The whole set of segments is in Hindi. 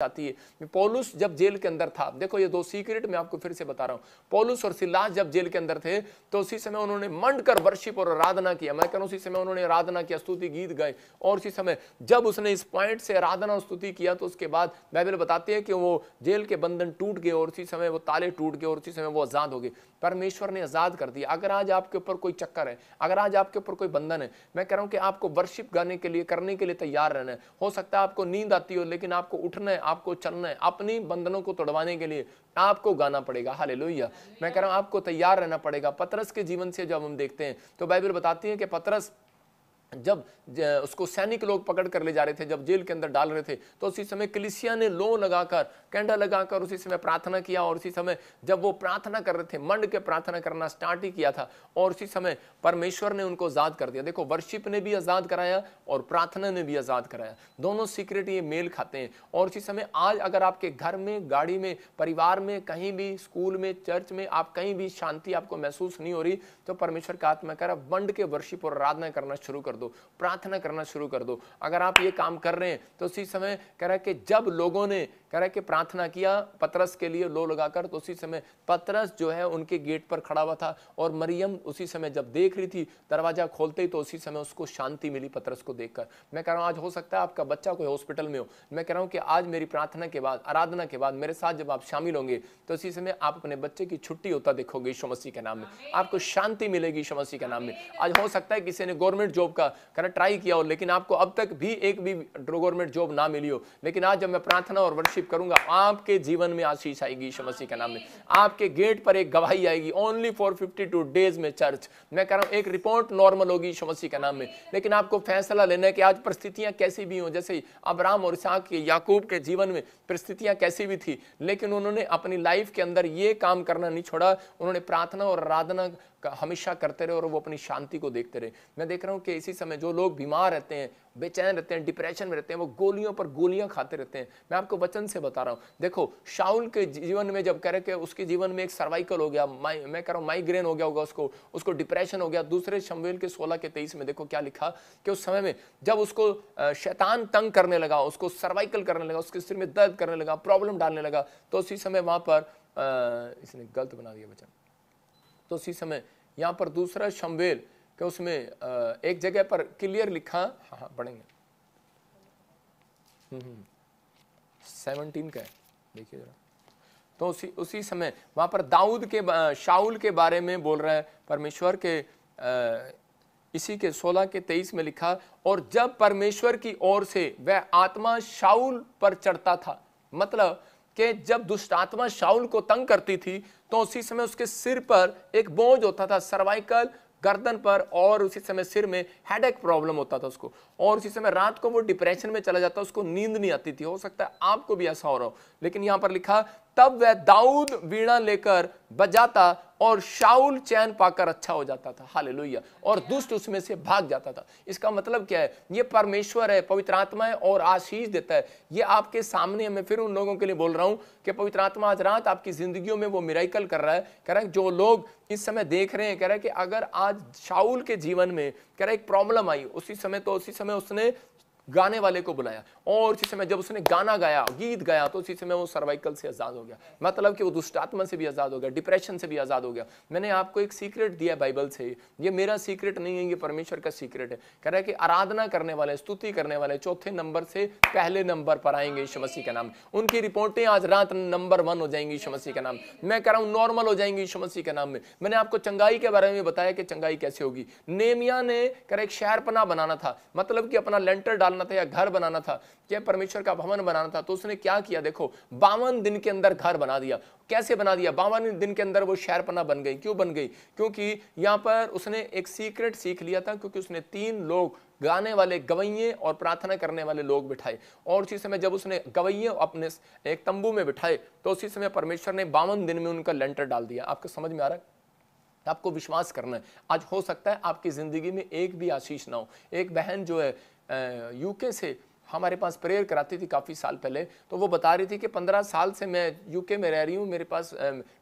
जाती है पॉलुस जब जेल के अंदर था देखो ये दो सीक्रेट मैं आपको फिर से बता रहा हूँ पॉलुस और सिलास जब जेल के अंदर थे तो उसी समय उन्होंने मंड कर वर्शिप और आराधना किया मैं कह उसी समय उन्होंने आराधना की स्तुति गीत गाए और उसी समय जब उसने इस पॉइंट से आराधना स्तुति किया तो उसके बाद बाइबल बताती है कि वो जेल के बंधन टूट गए और उसी समय वो ताले टूट गए और उसी समय वो आज़ाद हो गए परमेश्वर ने आज़ाद कर दिया अगर आज आपके ऊपर कोई चक्कर है अगर आज आपके ऊपर कोई बंधन है मैं कह रहा हूँ कि आपको वर्शिप गाने के लिए करने के लिए तैयार रहना है हो सकता है आपको नींद आती हो लेकिन आपको उठना है आपको चलना है अपने बंधनों को तोड़वाने के लिए आपको गाना पड़ेगा लोहिया मैं कह रहा हूँ आपको तैयार रहना पड़ेगा पतरस के जीवन से जब हम देखते हैं तो बाइबल बताती है कि पतरस जब उसको सैनिक लोग पकड़ कर ले जा रहे थे जब जेल के अंदर डाल रहे थे तो उसी समय कलिसिया ने लो लगाकर कैंडल लगाकर उसी समय प्रार्थना किया और उसी समय जब वो प्रार्थना कर रहे थे मंड के प्रार्थना करना स्टार्ट ही किया था और उसी समय परमेश्वर ने उनको आज़ाद कर दिया देखो वर्शिप ने भी आज़ाद कराया और प्रार्थना ने भी आज़ाद कराया दोनों सीक्रेट ये मेल खाते हैं और उसी समय आज अगर आपके घर में गाड़ी में परिवार में कहीं भी स्कूल में चर्च में आप कहीं भी शांति आपको महसूस नहीं हो रही तो परमेश्वर का आत्मा कर मंड के वर्शिप और आराधना करना शुरू कर दो प्रार्थना करना शुरू कर दो अगर आप ये काम कर रहे हैं तो उसी समय कह रहा है कि जब लोगों ने कह रहा है कि प्रार्थना किया पतरस के लिए लो लगाकर तो उसी समय पतरस जो है उनके गेट पर खड़ा हुआ था और मरियम उसी समय जब देख रही थी दरवाज़ा खोलते ही तो उसी समय उसको शांति मिली पतरस को देखकर मैं कह रहा हूँ आज हो सकता है आपका बच्चा कोई हॉस्पिटल में हो मैं कह रहा हूँ कि आज मेरी प्रार्थना के बाद आराधना के बाद मेरे साथ जब आप शामिल होंगे तो उसी समय आप अपने बच्चे की छुट्टी होता देखोगे ईशो मसीह के नाम में आपको शांति मिलेगी ईशो मसीह के नाम में आज हो सकता है किसी ने गवर्नमेंट जॉब का कह ट्राई किया हो लेकिन आपको अब तक भी एक भी गवर्नमेंट जॉब ना मिली हो लेकिन आज जब मैं प्रार्थना और वर्ष फेलोशिप करूंगा आपके जीवन में आशीष आएगी यीशु मसीह के नाम में आपके गेट पर एक गवाही आएगी only for fifty two days में चर्च मैं कह रहा हूँ एक रिपोर्ट नॉर्मल होगी यीशु मसीह के नाम में लेकिन आपको फैसला लेना है कि आज परिस्थितियां कैसी भी हों जैसे अबराम और इसाक के याकूब के जीवन में परिस्थितियां कैसी भी थी लेकिन उन्होंने अपनी लाइफ के अंदर ये काम करना नहीं छोड़ा उन्होंने प्रार्थना और आराधना हमेशा करते रहे और वो अपनी शांति को देखते रहे मैं देख रहा हूँ कि इसी समय जो लोग बीमार रहते हैं बेचैन रहते हैं डिप्रेशन में रहते हैं वो गोलियों पर गोलियां खाते रहते हैं मैं आपको वचन से बता रहा हूँ देखो शाउल के जीवन में जब कह रहे कि उसके जीवन में एक सर्वाइकल हो गया मैं कह रहा हूँ माइग्रेन हो गया होगा उसको उसको डिप्रेशन हो गया दूसरे शमवेल के सोलह के तेईस में देखो क्या लिखा कि उस समय में जब उसको शैतान तंग करने लगा उसको सर्वाइकल करने लगा उसके सिर में दर्द करने लगा प्रॉब्लम डालने लगा तो उसी समय वहां पर इसने गलत बना दिया वचन तो उसी समय यहाँ पर दूसरा शमवेल के उसमें एक जगह पर क्लियर लिखा हाँ हाँ पढ़ेंगे हम्म, हम्म। सेवनटीन का है देखिए जरा तो उसी उसी समय वहाँ पर दाऊद के शाउल के बारे में बोल रहा है परमेश्वर के इसी के 16 के 23 में लिखा और जब परमेश्वर की ओर से वह आत्मा शाउल पर चढ़ता था मतलब कि जब दुष्ट आत्मा शाउल को तंग करती थी तो उसी समय उसके सिर पर एक बोझ होता था सर्वाइकल गर्दन पर और उसी समय सिर में हेड एक प्रॉब्लम होता था उसको और उसी समय रात को वो डिप्रेशन में चला जाता उसको नींद नहीं आती थी हो सकता है आपको भी ऐसा हो रहा हो लेकिन यहाँ पर लिखा तब वह दाऊद वीणा लेकर बजाता और शाउल चैन पाकर अच्छा हो जाता था हाल और दुष्ट उसमें से भाग जाता था इसका मतलब क्या है ये परमेश्वर है पवित्र आत्मा है और आशीष देता है ये आपके सामने मैं फिर उन लोगों के लिए बोल रहा हूँ कि पवित्र आत्मा आज रात आपकी ज़िंदगियों में वो मिराइकल कर रहा है कह रहा है जो लोग इस समय देख रहे हैं कह रहे हैं कि अगर आज शाउल के जीवन में कह रहा है एक प्रॉब्लम आई उसी समय तो उसी समय उसने गाने वाले को बुलाया और उसी समय जब उसने गाना गाया गीत गाया तो उसी समय वो सर्वाइकल से आज़ाद हो गया मतलब कि वो दुष्टात्मा से भी आज़ाद हो गया डिप्रेशन से भी आज़ाद हो गया मैंने आपको एक सीक्रेट दिया बाइबल से ये मेरा सीक्रेट नहीं है ये परमेश्वर का सीक्रेट है कह रहा है कि आराधना करने वाले स्तुति करने वाले चौथे नंबर से पहले नंबर पर आएंगे यीशु मसीह के नाम उनकी रिपोर्टें आज रात नंबर वन हो जाएंगी यीशु मसीह का नाम मैं कह रहा हूँ नॉर्मल हो जाएंगी यीशु मसीह के नाम में मैंने आपको चंगाई के बारे में बताया कि चंगाई कैसे होगी नेमिया ने कह रहा एक शहरपना बनाना था मतलब कि अपना लेंटर डालना बनाना था या घर बनाना था या परमेश्वर का भवन बनाना था तो उसने क्या किया देखो बावन दिन के अंदर घर बना दिया कैसे बना दिया बावन दिन के अंदर वो शहरपना बन गई क्यों बन गई क्योंकि यहाँ पर उसने एक सीक्रेट सीख लिया था क्योंकि उसने तीन लोग गाने वाले गवैये और प्रार्थना करने वाले लोग बिठाए और उसी समय जब उसने गवैये अपने एक तंबू में बिठाए तो उसी समय परमेश्वर ने बावन दिन में उनका लेंटर डाल दिया आपको समझ में आ रहा है आपको विश्वास करना है आज हो सकता है आपकी ज़िंदगी में एक भी आशीष ना हो एक बहन जो है यूके से हमारे पास प्रेयर कराती थी काफ़ी साल पहले तो वो बता रही थी कि पंद्रह साल से मैं यूके में रह रही हूँ मेरे पास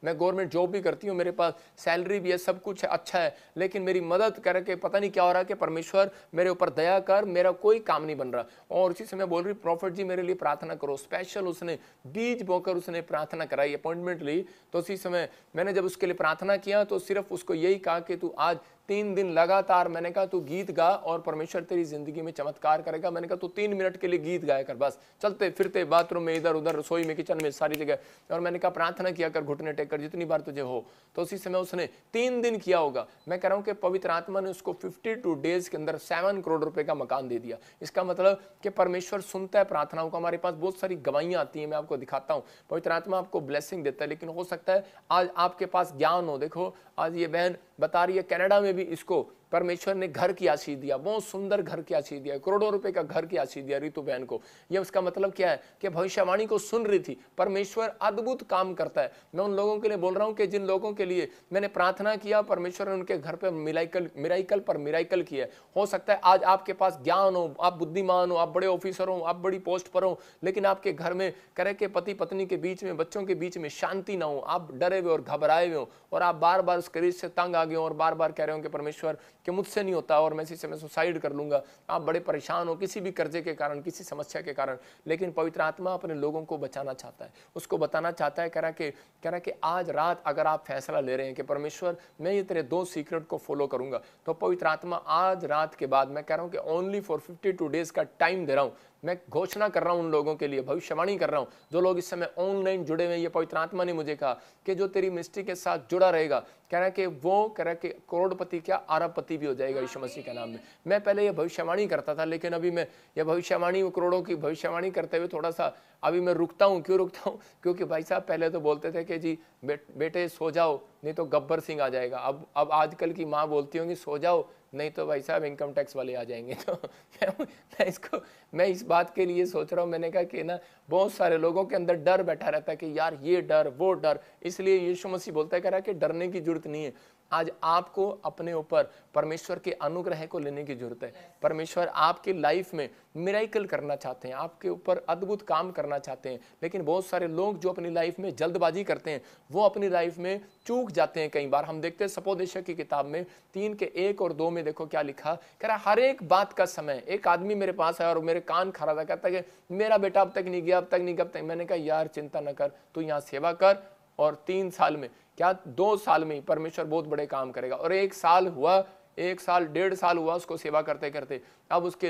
मैं गवर्नमेंट जॉब भी करती हूँ मेरे पास सैलरी भी है सब कुछ है अच्छा है लेकिन मेरी मदद करके पता नहीं क्या हो रहा है कि परमेश्वर मेरे ऊपर दया कर मेरा कोई काम नहीं बन रहा और उसी समय बोल रही प्रॉफिट जी मेरे लिए प्रार्थना करो स्पेशल उसने बीज बोकर उसने प्रार्थना कराई अपॉइंटमेंट ली तो उसी समय मैंने जब उसके लिए प्रार्थना किया तो सिर्फ उसको यही कहा कि तू आज तीन दिन लगातार मैंने कहा तू गीत गा और परमेश्वर तेरी जिंदगी में चमत्कार करेगा मैंने कहा तू तीन मिनट के लिए गीत गाया कर बस चलते फिरते बाथरूम में इधर उधर रसोई में किचन में सारी जगह और मैंने कहा प्रार्थना किया कर घुटने टेक कर जितनी बार तुझे हो तो उसी समय उसने तीन दिन किया होगा मैं कह रहा हूँ कि पवित्र आत्मा ने उसको फिफ्टी डेज के अंदर सेवन करोड़ रुपए का मकान दे दिया इसका मतलब कि परमेश्वर सुनता है प्रार्थनाओं को हमारे पास बहुत सारी गवाहियाँ आती हैं मैं आपको दिखाता हूँ पवित्र आत्मा आपको ब्लेसिंग देता है लेकिन हो सकता है आज आपके पास ज्ञान हो देखो आज ये बहन बता रही है कनाडा में भी इसको परमेश्वर ने घर की आशीष दिया बहुत सुंदर घर की आशीष दिया करोड़ों रुपए का घर की आशीष दिया रितु बहन को यह उसका मतलब क्या है कि भविष्यवाणी को सुन रही थी परमेश्वर अद्भुत काम करता है मैं उन लोगों के लिए बोल रहा हूँ कि जिन लोगों के लिए मैंने प्रार्थना किया परमेश्वर ने उनके घर पर मिराइकल मिराइकल पर मिराइकल किया हो सकता है आज आपके पास ज्ञान हो आप बुद्धिमान हो आप बड़े ऑफिसर हो आप बड़ी पोस्ट पर हो लेकिन आपके घर में करे के पति पत्नी के बीच में बच्चों के बीच में शांति ना हो आप डरे हुए और घबराए हुए हो और आप बार बार उस करीज से तंग आ गए हो और बार बार कह रहे हो कि परमेश्वर कि मुझसे नहीं होता और मैं इसी समय सुसाइड कर लूंगा आप बड़े परेशान हो किसी भी कर्जे के कारण किसी समस्या के कारण लेकिन पवित्र आत्मा अपने लोगों को बचाना चाहता है उसको बताना चाहता है कह रहा कि कह रहा कि आज रात अगर आप फैसला ले रहे हैं कि परमेश्वर मैं ये तेरे दो सीक्रेट को फॉलो करूंगा तो पवित्र आत्मा आज रात के बाद मैं कह रहा हूँ कि only for fifty two days का टाइम दे रहा हूँ मैं घोषणा कर रहा हूँ उन लोगों के लिए भविष्यवाणी कर रहा हूँ जो लोग इस समय ऑनलाइन जुड़े हुए हैं ये पवित्र आत्मा ने मुझे कहा कि जो तेरी मिस्ट्री के साथ जुड़ा रहेगा कह रहा कि वो कह रहा कि करोड़पति क्या अरबपति भी हो जाएगा यीशु मसीह के नाम में मैं पहले ये भविष्यवाणी करता था लेकिन अभी मैं ये भविष्यवाणी करोड़ों की भविष्यवाणी करते हुए थोड़ा सा अभी मैं रुकता हूँ क्यों रुकता हूँ क्योंकि भाई साहब पहले तो बोलते थे कि जी बेटे सो जाओ नहीं तो गब्बर सिंह आ जाएगा अब अब आजकल की माँ बोलती होंगी सो जाओ नहीं तो भाई साहब इनकम टैक्स वाले आ जाएंगे तो मैं, मैं इसको मैं इस बात के लिए सोच रहा हूँ मैंने कहा कि ना बहुत सारे लोगों के अंदर डर बैठा रहता है कि यार ये डर वो डर इसलिए यीशु मसीह बोलता है कह रहा है कि डरने की जरूरत नहीं है आज आपको अपने ऊपर परमेश्वर के अनुग्रह को लेने की जरूरत है परमेश्वर आपके लाइफ में मेराइकल करना चाहते हैं आपके ऊपर अद्भुत काम करना चाहते हैं लेकिन बहुत सारे लोग जो अपनी लाइफ में जल्दबाजी करते हैं वो अपनी लाइफ में चूक जाते हैं कई बार हम देखते हैं सपोदेशक की किताब में तीन के एक और दो में देखो क्या लिखा कह रहा हर एक बात का समय एक आदमी मेरे पास आया और मेरे कान खरा था कहता है मेरा बेटा अब तक नहीं गया अब तक नहीं गया अब तक मैंने कहा यार चिंता न कर तू यहाँ सेवा कर और तीन साल में क्या दो साल में परमेश्वर बहुत बड़े काम करेगा और एक साल हुआ एक साल डेढ़ साल हुआ उसको सेवा करते करते अब उसके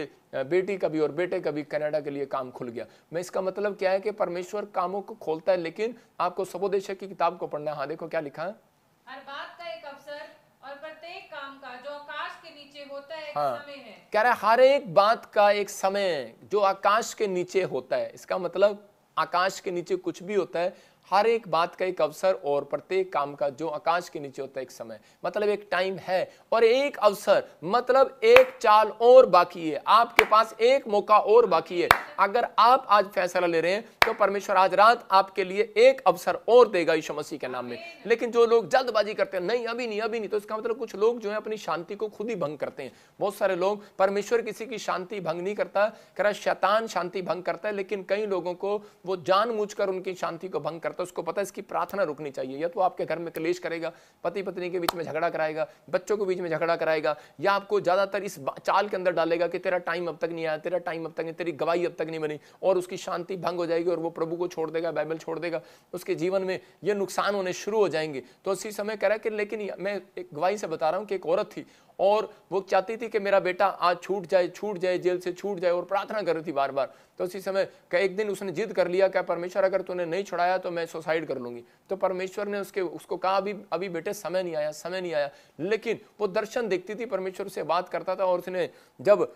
बेटी का भी और बेटे का भी कनाडा के लिए काम खुल गया मैं इसका मतलब क्या है कि परमेश्वर कामों को खोलता है लेकिन आपको सबोदेश की किताब को पढ़ना है हाँ देखो क्या लिखा है हर बात का एक अवसर और प्रत्येक काम का जो आकाश के नीचे होता है हाँ समय है। कह रहा है हर एक बात का एक समय जो आकाश के नीचे होता है इसका मतलब आकाश के नीचे कुछ भी होता है हर एक बात का एक अवसर और प्रत्येक काम का जो आकाश के नीचे होता है एक समय मतलब एक टाइम है और एक अवसर मतलब एक चाल और बाकी है आपके पास एक मौका और बाकी है अगर आप आज फैसला ले रहे हैं तो परमेश्वर आज रात आपके लिए एक अवसर और देगा यीशु मसीह के नाम में लेकिन जो लोग जल्दबाजी करते हैं नहीं अभी नहीं अभी नहीं तो इसका मतलब कुछ लोग जो है अपनी शांति को खुद ही भंग करते हैं बहुत सारे लोग परमेश्वर किसी की शांति भंग नहीं करता कह रहा शैतान शांति भंग करता है लेकिन कई लोगों को वो जान उनकी शांति को भंग करता करता तो है उसको पता है इसकी प्रार्थना रुकनी चाहिए या तो आपके घर में क्लेश करेगा पति पत्नी के बीच में झगड़ा कराएगा बच्चों के बीच में झगड़ा कराएगा या आपको ज़्यादातर इस चाल के अंदर डालेगा कि तेरा टाइम अब तक नहीं आया तेरा टाइम अब तक नहीं तेरी गवाही अब तक नहीं बनी और उसकी शांति भंग हो जाएगी और वो प्रभु को छोड़ देगा बाइबल छोड़ देगा उसके जीवन में ये नुकसान होने शुरू हो जाएंगे तो उसी समय कह रहा है कि लेकिन मैं एक गवाही से बता रहा हूँ कि एक औरत थी और वो चाहती थी कि मेरा बेटा आज छूट जाए छूट जाए जेल से छूट जाए और प्रार्थना कर रही थी बार बार तो उसी समय एक दिन उसने जिद कर लिया क्या परमेश्वर अगर तूने नहीं छुड़ाया तो मैं सुसाइड कर लूँगी तो परमेश्वर ने उसके उसको कहा अभी अभी बेटे समय नहीं आया समय नहीं आया लेकिन वो दर्शन देखती थी परमेश्वर से बात करता था और उसने जब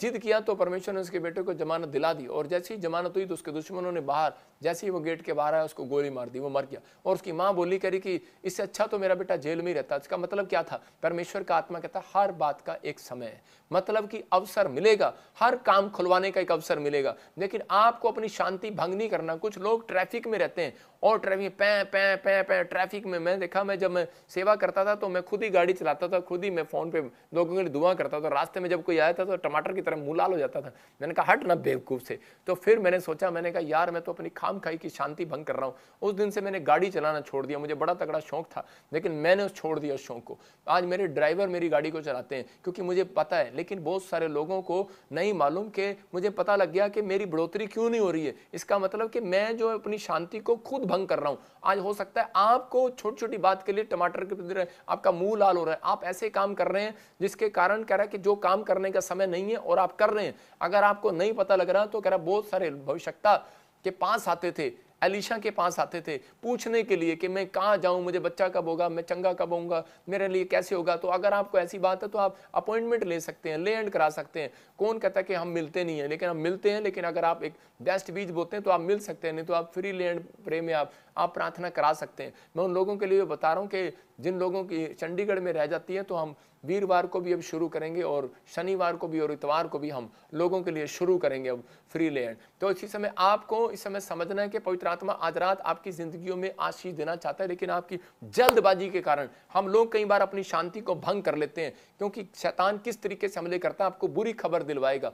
जिद किया तो परमेश्वर ने उसके बेटे को जमानत दिला दी और जैसे ही जमानत हुई तो उसके दुश्मनों ने बाहर जैसे ही वो गेट के बाहर आया उसको गोली मार दी वो मर गया और उसकी माँ बोली करी कि इससे अच्छा तो मेरा बेटा जेल में ही रहता इसका मतलब क्या था परमेश्वर का आत्मा कहता हर बात का एक समय है मतलब कि अवसर मिलेगा हर काम खुलवाने का एक अवसर मिलेगा लेगा लेकिन आपको अपनी शांति भंग नहीं करना कुछ लोग ट्रैफिक में रहते हैं और ट्रैफिक पै पै पै पै ट्रैफिक में मैं देखा मैं जब मैं सेवा करता था तो मैं खुद ही गाड़ी चलाता था खुद ही मैं फ़ोन पे लोगों के लिए दुआ करता था रास्ते में जब कोई आया था तो टमाटर की तरह मुँह लाल हो जाता था मैंने कहा हट ना बेवकूफ़ से तो फिर मैंने सोचा मैंने कहा यार मैं तो अपनी खाम खाई की शांति भंग कर रहा हूँ उस दिन से मैंने गाड़ी चलाना छोड़ दिया मुझे बड़ा तगड़ा शौक था लेकिन मैंने उस छोड़ दिया उस शौक को आज मेरे ड्राइवर मेरी गाड़ी को चलाते हैं क्योंकि मुझे पता है लेकिन बहुत सारे लोगों को नहीं मालूम कि मुझे पता लग गया कि मेरी बढ़ोतरी क्यों नहीं हो रही है इसका मतलब कि मैं जो अपनी शांति को खुद भंग कर रहा हूं आज हो सकता है आपको छोटी छोटी बात के लिए टमाटर के प्रति आपका मुंह लाल हो रहा है आप ऐसे काम कर रहे हैं जिसके कारण कह रहा है कि जो काम करने का समय नहीं है और आप कर रहे हैं अगर आपको नहीं पता लग रहा तो कह रहा बहुत सारे भविष्यता के पास आते थे अलीशा के पास आते थे पूछने के लिए कि मैं कहाँ जाऊँ मुझे बच्चा कब होगा मैं चंगा कब होऊंगा मेरे लिए कैसे होगा तो अगर आपको ऐसी बात है तो आप अपॉइंटमेंट ले सकते हैं ले एंड करा सकते हैं कौन कहता है कि हम मिलते नहीं हैं लेकिन हम मिलते हैं लेकिन अगर आप एक बेस्ट बीज बोते हैं तो आप मिल सकते हैं नहीं तो आप फ्री ले एंड प्रे में आप आप प्रार्थना करा सकते हैं मैं उन लोगों के लिए बता रहा हूँ कि जिन लोगों की चंडीगढ़ में रह जाती है तो हम वीरवार को भी अब शुरू करेंगे और शनिवार को भी और इतवार को भी हम लोगों के लिए शुरू करेंगे अब फ्री लैंड तो इसी समय आपको इस समय समझना है कि पवित्र आत्मा आज रात आपकी जिंदगियों में आशीष देना चाहता है लेकिन आपकी जल्दबाजी के कारण हम लोग कई बार अपनी शांति को भंग कर लेते हैं क्योंकि शैतान किस तरीके से हमले करता है आपको बुरी खबर दिलवाएगा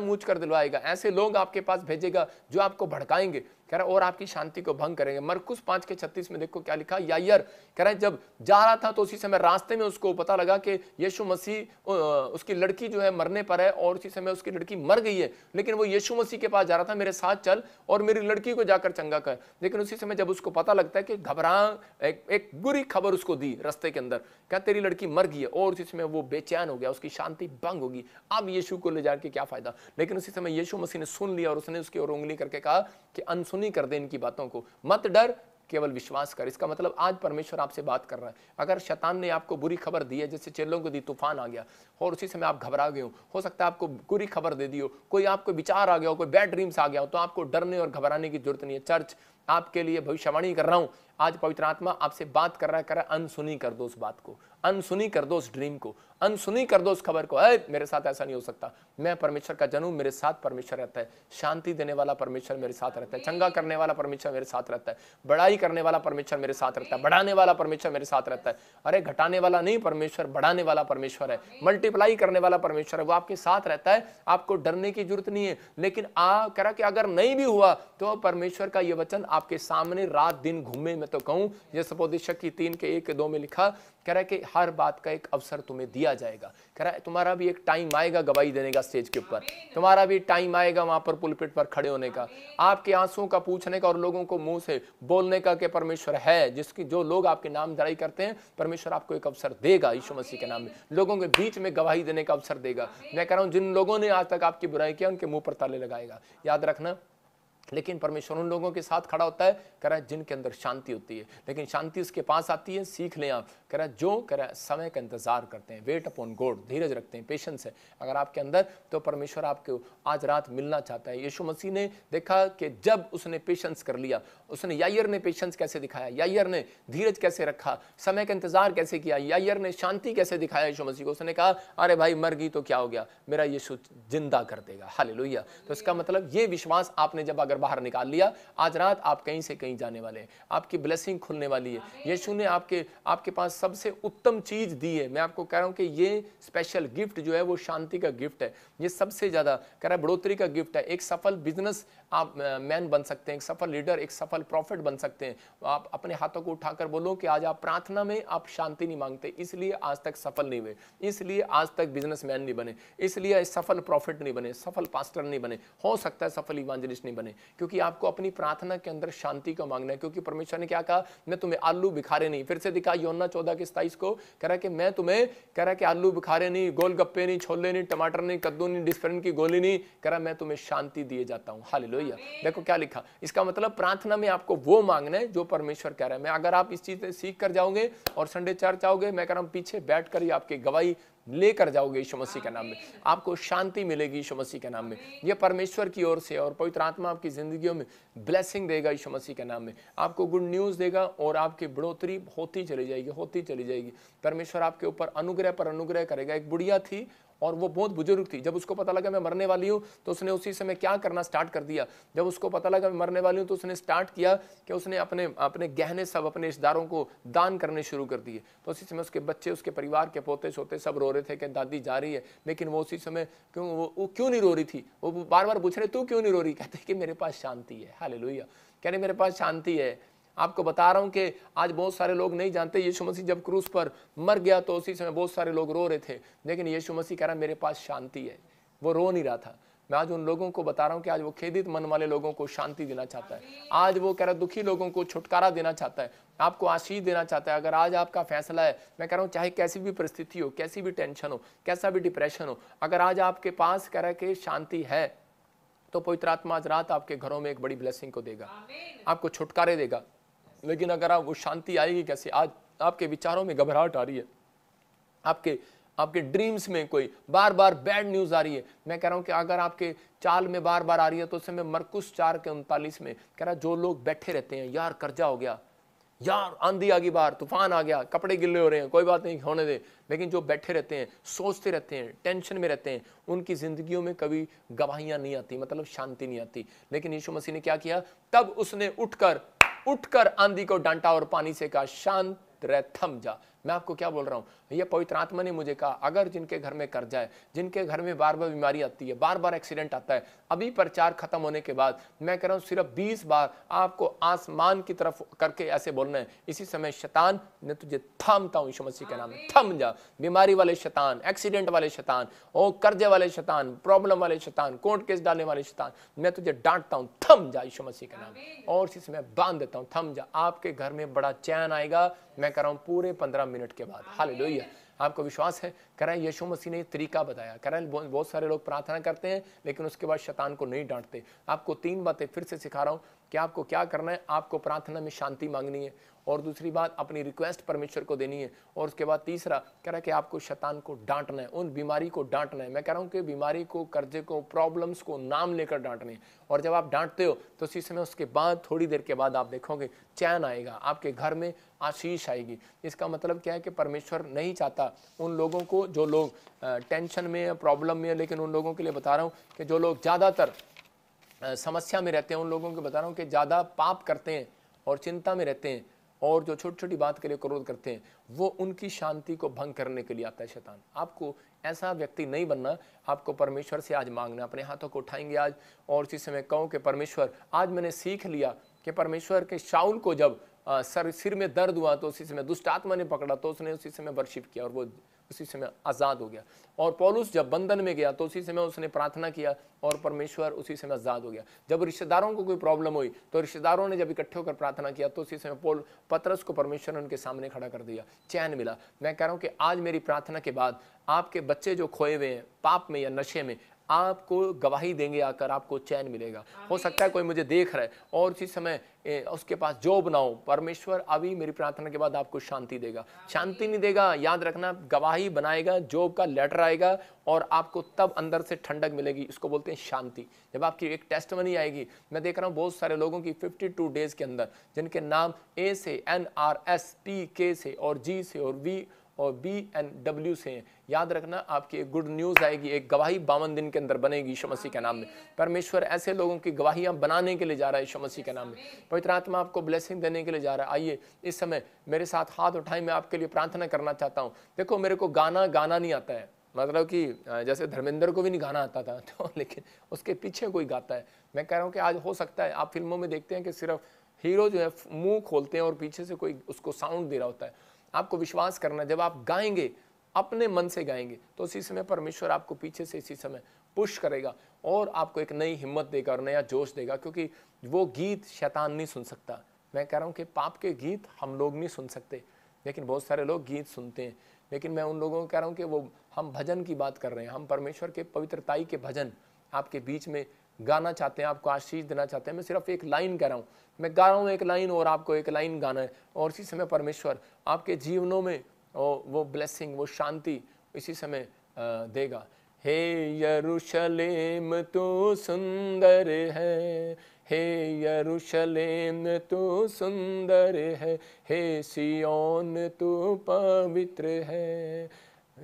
मूझ कर दिलवाएगा ऐसे लोग आपके पास भेजेगा जो आपको भड़काएंगे कह रहा और आपकी शांति को भंग करेंगे मरकुस पांच के छत्तीस में देखो क्या लिखा यायर कह रहा है जब जा रहा था तो उसी समय रास्ते में उसको पता लगा कि यीशु मसीह उसकी लड़की जो है मरने पर है और उसी समय उसकी लड़की मर गई है लेकिन वो यीशु मसीह के पास जा रहा था मेरे साथ चल और मेरी लड़की को जाकर चंगा कर लेकिन उसी समय जब उसको पता लगता है कि घबरा एक, एक बुरी खबर उसको दी रस्ते के अंदर क्या तेरी लड़की मर गई है और उसी समय वो बेचैन हो गया उसकी शांति भंग होगी अब यीशु को ले जाकर क्या फायदा लेकिन उसी समय यीशु मसीह ने सुन लिया और उसने उसकी और उंगली करके कहा कि अनसुन सुनी कर दे इनकी बातों को मत डर केवल विश्वास कर इसका मतलब आज परमेश्वर आपसे बात कर रहा है अगर शैतान ने आपको बुरी खबर दी है जैसे चेलों को दी तूफान आ गया और उसी समय आप घबरा गए हो हो सकता है आपको बुरी खबर दे दी हो कोई आपको विचार आ गया हो कोई बैड ड्रीम्स आ गया हो तो आपको डरने और घबराने की जरूरत नहीं है चर्च आपके लिए भविष्यवाणी कर रहा हूँ आज पवित्र आत्मा आपसे बात कर रहा कर रहा अनसुनी कर दो उस बात को अनसुनी कर दो उस ड्रीम को अनसुनी कर दो उस खबर को अरे मेरे साथ ऐसा नहीं हो सकता मैं परमेश्वर का जन मेरे साथ परमेश्वर रहता है शांति देने वाला परमेश्वर मेरे साथ रहता है चंगा करने वाला परमेश्वर मेरे साथ रहता है बड़ाई करने वाला परमेश्वर मेरे साथ रहता है बढ़ाने वाला परमेश्वर मेरे साथ रहता है अरे घटाने वाला नहीं परमेश्वर बढ़ाने वाला परमेश्वर है मल्टीप्लाई करने वाला परमेश्वर है वो आपके साथ रहता है आपको डरने की जरूरत नहीं है लेकिन आ कह रहा कि अगर नहीं भी हुआ तो परमेश्वर का ये वचन आपके सामने रात दिन घूमे में मैं तो कहूँ जैसे उपदेशक की तीन के एक के दो में लिखा कह रहा है कि हर बात का एक अवसर तुम्हें दिया जाएगा कह रहा है तुम्हारा भी एक टाइम आएगा गवाही देने का स्टेज के ऊपर तुम्हारा भी टाइम आएगा वहाँ पर पुलपिट पर खड़े होने का आपके आंसुओं का पूछने का और लोगों को मुंह से बोलने का कि परमेश्वर है जिसकी जो लोग आपके नाम दराई करते हैं परमेश्वर आपको एक अवसर देगा यीशु मसीह के नाम में लोगों के बीच में गवाही देने का अवसर देगा मैं कह रहा हूँ जिन लोगों ने आज तक आपकी बुराई किया उनके मुंह पर ताले लगाएगा याद रखना लेकिन परमेश्वर उन लोगों के साथ खड़ा होता है कह रहा है जिनके अंदर शांति होती है लेकिन शांति उसके पास आती है सीख लें आप कह रहा जो कह रहा समय का इंतजार करते हैं वेट अपॉन गॉड धीरज रखते हैं पेशेंस है अगर आपके अंदर तो परमेश्वर आपको आज रात मिलना चाहता है यीशु मसीह ने देखा कि जब उसने पेशेंस कर लिया उसने यायर ने पेशेंस कैसे दिखाया यायर ने धीरज कैसे रखा समय का इंतजार कैसे किया यायर ने शांति कैसे दिखाया यीशु मसीह को उसने कहा अरे भाई मर गई तो क्या हो गया मेरा यीशु जिंदा कर देगा हाल तो इसका मतलब ये विश्वास आपने जब अगर बाहर निकाल लिया आज रात आप कहीं से कहीं जाने वाले हैं आपकी ब्लेसिंग खुलने वाली है यीशु ने आपके आपके पास सबसे उत्तम चीज़ दी है मैं आपको कह रहा हूं कि ये स्पेशल गिफ्ट जो है वो शांति का गिफ्ट है ये सबसे ज़्यादा कह रहा है बढ़ोतरी का गिफ्ट है एक सफल बिजनेस आप मैन बन सकते हैं एक सफल लीडर एक सफल प्रॉफिट बन सकते हैं आप अपने हाथों को उठाकर बोलो कि आज आप प्रार्थना में आप शांति नहीं मांगते इसलिए आज तक सफल नहीं हुए इसलिए आज तक बिजनेस नहीं बने इसलिए सफल प्रॉफिट नहीं बने सफल पास्टर नहीं बने हो सकता है सफल इवांजलिस्ट नहीं बने क्योंकि आपको अपनी प्रार्थना के अंदर शांति को मांगना है क्योंकि परमेश्वर ने क्या कहा मैं तुम्हें आलू बिखारे नहीं फिर से दिखा योना चौदह चौदह के सताइस को कह रहा है कि मैं तुम्हें कह रहा है कि आलू बुखारे नहीं गोल गप्पे नहीं छोले नहीं टमाटर नहीं कद्दू नहीं डिस्फरेंट की गोली नहीं कह रहा मैं तुम्हें शांति दिए जाता हूँ हाल लोहिया देखो क्या लिखा इसका मतलब प्रार्थना में आपको वो मांगना है जो परमेश्वर कह रहा है मैं अगर आप इस चीज़ से सीख कर जाओगे और संडे चर्च आओगे मैं कह रहा हूँ पीछे बैठ ही आपकी गवाही लेकर जाओगे यीशु मसीह के नाम में आपको शांति मिलेगी यीशु मसीह के नाम में यह परमेश्वर की ओर से और पवित्र आत्मा आपकी ज़िंदगियों में ब्लेसिंग देगा यीशु मसीह के नाम में आपको गुड न्यूज़ देगा और आपकी बढ़ोतरी होती चली जाएगी होती चली जाएगी परमेश्वर आपके ऊपर अनुग्रह पर अनुग्रह करेगा एक बुढ़िया थी और वो बहुत बुजुर्ग थी जब उसको पता लगा मैं मरने वाली हूँ तो उसने उसी समय क्या करना स्टार्ट कर दिया जब उसको पता लगा मैं मरने वाली हूँ तो उसने स्टार्ट किया कि उसने अपने अपने गहने सब अपने रिश्तेदारों को दान करने शुरू कर दिए तो उसी समय उसके बच्चे उसके परिवार के पोते सोते सब रो रहे थे कि दादी जा रही है लेकिन वो उसी समय क्यों वो, वो क्यों नहीं रो रही थी वो बार बार पूछ रहे तू क्यों नहीं रो रही कहते कि मेरे पास शांति है हाल कह रहे मेरे पास शांति है आपको बता रहा हूँ कि आज बहुत सारे लोग नहीं जानते यीशु मसीह जब क्रूस पर मर गया तो उसी समय बहुत सारे लोग रो रहे थे लेकिन यीशु मसीह कह रहा मेरे पास शांति है वो रो नहीं रहा था मैं आज उन लोगों को बता रहा हूँ कि आज वो खेदित मन वाले लोगों को शांति देना चाहता है आज वो कह रहा है दुखी लोगों को छुटकारा देना चाहता है आपको आशीष देना चाहता है अगर आज आपका फैसला है मैं कह रहा हूँ चाहे कैसी भी परिस्थिति हो कैसी भी टेंशन हो कैसा भी डिप्रेशन हो अगर आज आपके पास कह रहा है कि शांति है तो पवित्र आत्मा आज रात आपके घरों में एक बड़ी ब्लेसिंग को देगा आपको छुटकारे देगा लेकिन अगर आप वो शांति आएगी कैसे आज आपके विचारों में घबराहट आ रही है आपके आपके ड्रीम्स में कोई बार बार बैड न्यूज़ आ रही है मैं कह रहा हूं कि अगर आपके चाल में बार बार आ रही है तो उस मरकुस चार के उनतालीस में कह रहा जो लोग बैठे रहते हैं यार कर्जा हो गया यार आंधी आ गई बाहर तूफान आ गया कपड़े गिले हो रहे हैं कोई बात नहीं होने दे लेकिन जो बैठे रहते हैं सोचते रहते हैं टेंशन में रहते हैं उनकी ज़िंदगियों में कभी गवाहियां नहीं आती मतलब शांति नहीं आती लेकिन यीशु मसीह ने क्या किया तब उसने उठकर उठकर आंधी को डांटा और पानी से कहा शांत रह थम जा मैं आपको क्या बोल रहा हूँ भैया पवित्र आत्मा ने मुझे कहा अगर जिनके घर में कर्जा है जिनके घर में बार बार बीमारी आती है बार बार एक्सीडेंट आता है अभी प्रचार खत्म होने के बाद मैं कह रहा हूँ सिर्फ बीस बार आपको आसमान की तरफ करके ऐसे बोलना है इसी समय शैतान मैं तुझे थामता हूँ यीशु के नाम थम जा बीमारी वाले शैतान एक्सीडेंट वाले शैतान ओ कर्जे वाले शैतान प्रॉब्लम वाले शैतान कोर्ट केस डालने वाले शैतान मैं तुझे डांटता हूँ थम जा यीशु मसीह के नाम और इसी समय बांध देता हूँ थम जा आपके घर में बड़ा चैन आएगा मैं कह रहा हूँ पूरे पंद्रह मिनट के बाद हाल लोहिया आपको विश्वास है करें यीशु मसीह ने तरीका बताया करें बहुत सारे लोग प्रार्थना करते हैं लेकिन उसके बाद शैतान को नहीं डांटते आपको तीन बातें फिर से सिखा रहा हूँ कि आपको क्या करना है आपको प्रार्थना में शांति मांगनी है और दूसरी बात अपनी रिक्वेस्ट परमेश्वर को देनी है और उसके बाद तीसरा कह रहा है कि आपको शैतान को डांटना है उन बीमारी को डांटना है मैं कह रहा हूँ कि बीमारी को कर्जे को प्रॉब्लम्स को नाम लेकर डांटने हैं और जब आप डांटते हो तो उसी समय उसके बाद थोड़ी देर के बाद आप देखोगे चैन आएगा आपके घर में आशीष आएगी इसका मतलब क्या है कि परमेश्वर नहीं चाहता उन लोगों को जो लोग टेंशन में प्रॉब्लम में लेकिन उन लोगों के लिए बता रहा हूँ कि जो लोग ज़्यादातर समस्या में रहते हैं उन लोगों को बता रहा हूँ कि ज़्यादा पाप करते हैं और चिंता में रहते हैं और जो छोटी छोटी बात के लिए क्रोध करते हैं वो उनकी शांति को भंग करने के लिए आता है शैतान आपको ऐसा व्यक्ति नहीं बनना आपको परमेश्वर से आज मांगना अपने हाथों को उठाएंगे आज और उसी समय कहूँ कि परमेश्वर आज मैंने सीख लिया कि परमेश्वर के शाउल को जब सर सिर में दर्द हुआ तो उसी समय दुष्ट आत्मा ने पकड़ा तो उसने उसी समय वर्शिप किया और वो उसी समय आज़ाद हो गया और पौलुस जब बंधन में गया तो उसी समय उसने प्रार्थना किया और परमेश्वर उसी समय आज़ाद हो गया जब रिश्तेदारों को कोई प्रॉब्लम हुई तो रिश्तेदारों ने जब इकट्ठे होकर प्रार्थना किया तो उसी समय पोल पतरस को परमेश्वर ने उनके सामने खड़ा कर दिया चैन मिला मैं कह रहा हूँ कि आज मेरी प्रार्थना के बाद आपके बच्चे जो खोए हुए हैं पाप में या नशे में आपको गवाही देंगे आकर आपको चैन मिलेगा हो सकता है कोई मुझे देख रहा है और उसी समय ए, उसके पास जॉब ना हो परमेश्वर अभी मेरी प्रार्थना के बाद आपको शांति देगा शांति नहीं देगा याद रखना गवाही बनाएगा जॉब का लेटर आएगा और आपको तब अंदर से ठंडक मिलेगी इसको बोलते हैं शांति जब आपकी एक टेस्ट मनी आएगी मैं देख रहा हूँ बहुत सारे लोगों की फिफ्टी डेज के अंदर जिनके नाम ए से N R S P K से और जी से और वी और बी एंड डब्ल्यू से हैं याद रखना आपकी एक गुड न्यूज़ आएगी एक गवाही बावन दिन के अंदर बनेगी ईशो मसीह के नाम में परमेश्वर ऐसे लोगों की गवाहियाँ बनाने के लिए जा रहा है ईशो मसीह के नाम में पवित्र आत्मा आपको ब्लेसिंग देने के लिए जा रहा है आइए इस समय मेरे साथ हाथ उठाए मैं आपके लिए प्रार्थना करना चाहता हूँ देखो मेरे को गाना गाना नहीं आता है मतलब कि जैसे धर्मेंद्र को भी नहीं गाना आता था तो लेकिन उसके पीछे कोई गाता है मैं कह रहा हूँ कि आज हो सकता है आप फिल्मों में देखते हैं कि सिर्फ हीरो जो है मुंह खोलते हैं और पीछे से कोई उसको साउंड दे रहा होता है आपको विश्वास करना जब आप गाएंगे अपने मन से गाएंगे तो उसी समय परमेश्वर आपको पीछे से इसी समय पुश करेगा और आपको एक नई हिम्मत देगा और नया जोश देगा क्योंकि वो गीत शैतान नहीं सुन सकता मैं कह रहा हूँ कि पाप के गीत हम लोग नहीं सुन सकते लेकिन बहुत सारे लोग गीत सुनते हैं लेकिन मैं उन लोगों को कह रहा हूँ कि वो हम भजन की बात कर रहे हैं हम परमेश्वर के पवित्रताई के भजन आपके बीच में गाना चाहते हैं आपको आशीष देना चाहते हैं मैं सिर्फ एक लाइन कह रहा हूँ मैं गा रहा हूँ एक लाइन और आपको एक लाइन गाना है और इसी समय परमेश्वर आपके जीवनों में वो ब्लेसिंग वो शांति इसी समय देगा हे यरूशलेम तू सुंदर है हे यरूशलेम तू सुंदर है हे सियोन तू पवित्र है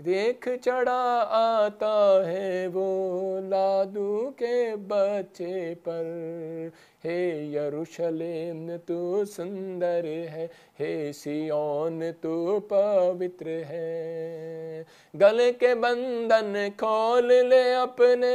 देख चढ़ा आता है वो लादू के बच्चे पर हे यरूशलेम तू सुंदर है हे सियोन तू पवित्र है गले के बंधन खोल ले अपने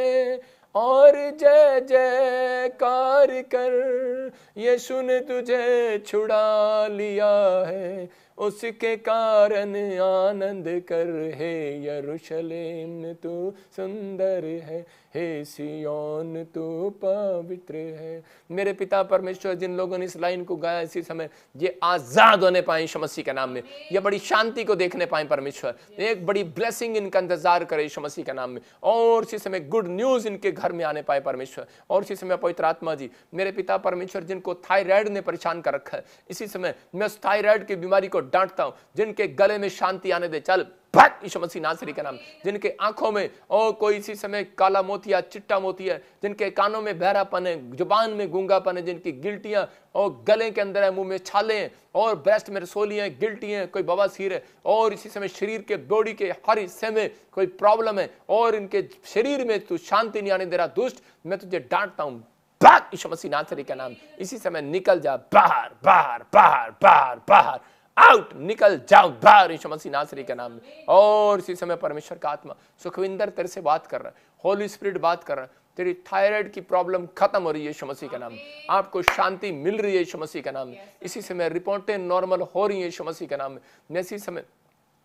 और जय जय कार्य कर ये सुन तुझे छुड़ा लिया है उसके कारण आनंद कर हे यरूशलेम तू सुंदर है हे सियोन तू पवित्र है मेरे पिता परमेश्वर जिन लोगों ने इस लाइन को गाया इसी समय ये आज़ाद होने पाए शमसी के नाम में ये बड़ी शांति को देखने पाए परमेश्वर एक बड़ी ब्लेसिंग इनका इंतजार करे शमसी के नाम में और इसी समय गुड न्यूज़ इनके घर में आने पाए परमेश्वर और इसी समय पवित्र आत्मा जी मेरे पिता परमेश्वर जिनको थायराइड ने परेशान कर रखा है इसी समय मैं उस थायराइड की बीमारी को डांटता हूं जिनके गले में शांति आने दे चल भग यीशु मसीह नासरी का नाम जिनके आंखों में ओ कोई इसी समय काला मोती या चिट्टा मोती है जिनके कानों में बहरापन है जुबान में गूंगापन है जिनकी गिल्टियां और गले के अंदर है मुंह में छाले हैं और ब्रेस्ट में रसोली हैं गिल्टी हैं कोई बवा सिर है और इसी समय शरीर के बॉडी के हर हिस्से में कोई प्रॉब्लम है और इनके शरीर में तू शांति नहीं आने दे रहा दुष्ट मैं तुझे डांटता हूँ भाग यीशु मसीह नासरी का नाम इसी समय निकल जा बाहर बाहर बाहर बाहर बाहर आउट निकल जाओ बाहर यीशु मसीह नासरी के नाम में और इसी समय परमेश्वर का आत्मा सुखविंदर तेरे से बात कर रहा है होली स्पिरिट बात कर रहा है तेरी थायराइड की प्रॉब्लम खत्म हो रही है यीशु मसीह के नाम में आपको शांति मिल रही है यीशु मसीह के नाम में इसी समय रिपोर्टें नॉर्मल हो रही है यीशु मसीह के नाम में इसी समय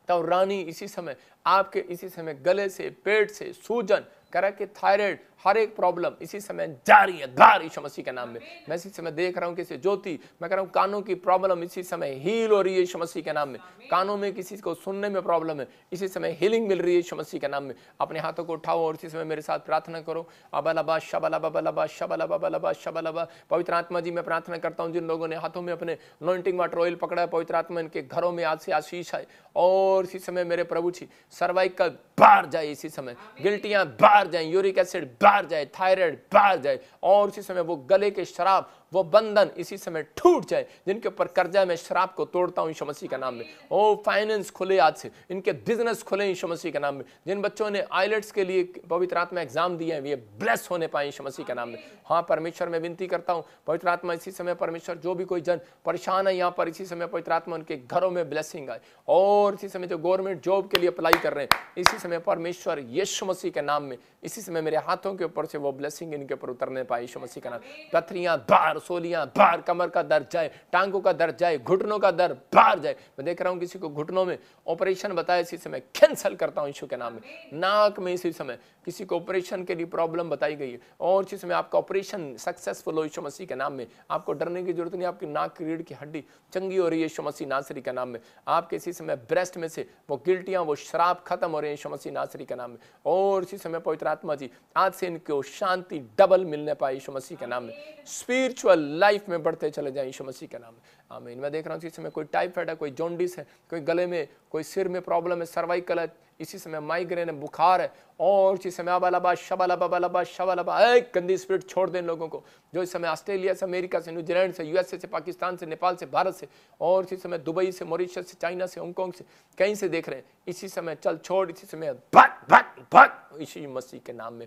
तो रानी इसी समय आपके इसी समय गले से पेट से सूजन करा के थायराइड हर एक प्रॉब्लम इसी समय जा रही है धार यीशु मसीह के नाम में मैं इसी समय देख रहा हूँ किसी ज्योति मैं कह रहा हूँ कानों की प्रॉब्लम इसी समय हील हो रही है यीशु मसीह के नाम में कानों में किसी को सुनने में प्रॉब्लम है इसी समय हीलिंग मिल रही है यीशु मसीह के नाम में अपने हाथों को उठाओ और इसी समय मेरे साथ प्रार्थना करो अबलबा शबलबा बलबा शबलबा बलबा शबलबा पवित्र आत्मा जी मैं प्रार्थना करता हूँ जिन लोगों ने हाथों में अपने नोइंटिंग वाटर ऑयल पकड़ा है पवित्र आत्मा इनके घरों में आज से आशीष है और इसी समय मेरे प्रभु जी सर्वाइकल बाहर जाए इसी समय गिल्टियाँ बाहर जाए यूरिक एसिड बाहर जाए थायराइड बाहर जाए और उसी समय वो गले के शराब वो बंधन इसी समय टूट जाए जिनके ऊपर कर्जा में शराब को तोड़ता हूँ यीशु मसीह के नाम में ओ फाइनेंस खुले आज से इनके बिजनेस खुले ईशो मसीह के नाम में जिन बच्चों ने आइलेट्स के लिए पवित्र आत्मा एग्जाम दिए हैं वे ब्लेस होने पाए यीशु मसीह के नाम में हाँ परमेश्वर मैं विनती करता हूँ पवित्र आत्मा इसी समय परमेश्वर जो भी कोई जन परेशान है यहाँ पर इसी समय पवित्र आत्मा उनके घरों में ब्लेसिंग आए और इसी समय जो गवर्नमेंट जॉब के लिए अप्लाई कर रहे हैं इसी समय परमेश्वर यीशु मसीह के नाम में इसी समय मेरे हाथों के ऊपर से वो ब्लेसिंग इनके ऊपर उतरने पाए यीशु मसीह का नाम पथरियाँ द्वार बाहर सोलियां बाहर कमर का दर्द जाए टांगों का दर्द जाए घुटनों का दर्द बाहर जाए मैं देख रहा हूं किसी को घुटनों में ऑपरेशन बताया इसी समय कैंसल करता हूं ईश्वर के नाम में नाक में इसी समय किसी को ऑपरेशन के लिए प्रॉब्लम बताई गई है और इसी समय आपका ऑपरेशन सक्सेसफुल हो यीशु मसीह के नाम में आपको डरने की जरूरत नहीं आपकी नाक की रीढ़ की हड्डी चंगी हो रही है यीशु मसीह नासरी के नाम में आपके इसी समय ब्रेस्ट में से वो गिल्टियाँ वो शराब खत्म हो रही है यीशु मसीह नासरी के नाम में और इसी समय पवित्र आत्मा जी आज से इनको शांति डबल मिलने पाए यीशु मसीह के नाम में स्पिरिचुअल स्पिरिचुअल लाइफ में बढ़ते चले जाएं यीशु मसीह के नाम में आमीन मैं देख रहा हूँ इस समय कोई टाइफाइड है कोई जॉन्डिस है कोई गले में कोई सिर में प्रॉब्लम है सर्वाइकल है इसी समय माइग्रेन है बुखार है और इसी समय अबालाबा शबालाबा बलाबा शबालाबा एक गंदी स्पिरिट छोड़ दें लोगों को जो इस समय ऑस्ट्रेलिया से अमेरिका से न्यूजीलैंड से यूएसए से पाकिस्तान से नेपाल से भारत से और इसी समय दुबई से मॉरिशस से चाइना से हांगकॉन्ग से कहीं से देख रहे हैं इसी समय चल छोड़ इसी समय भक भक भक इसी मसीह के नाम में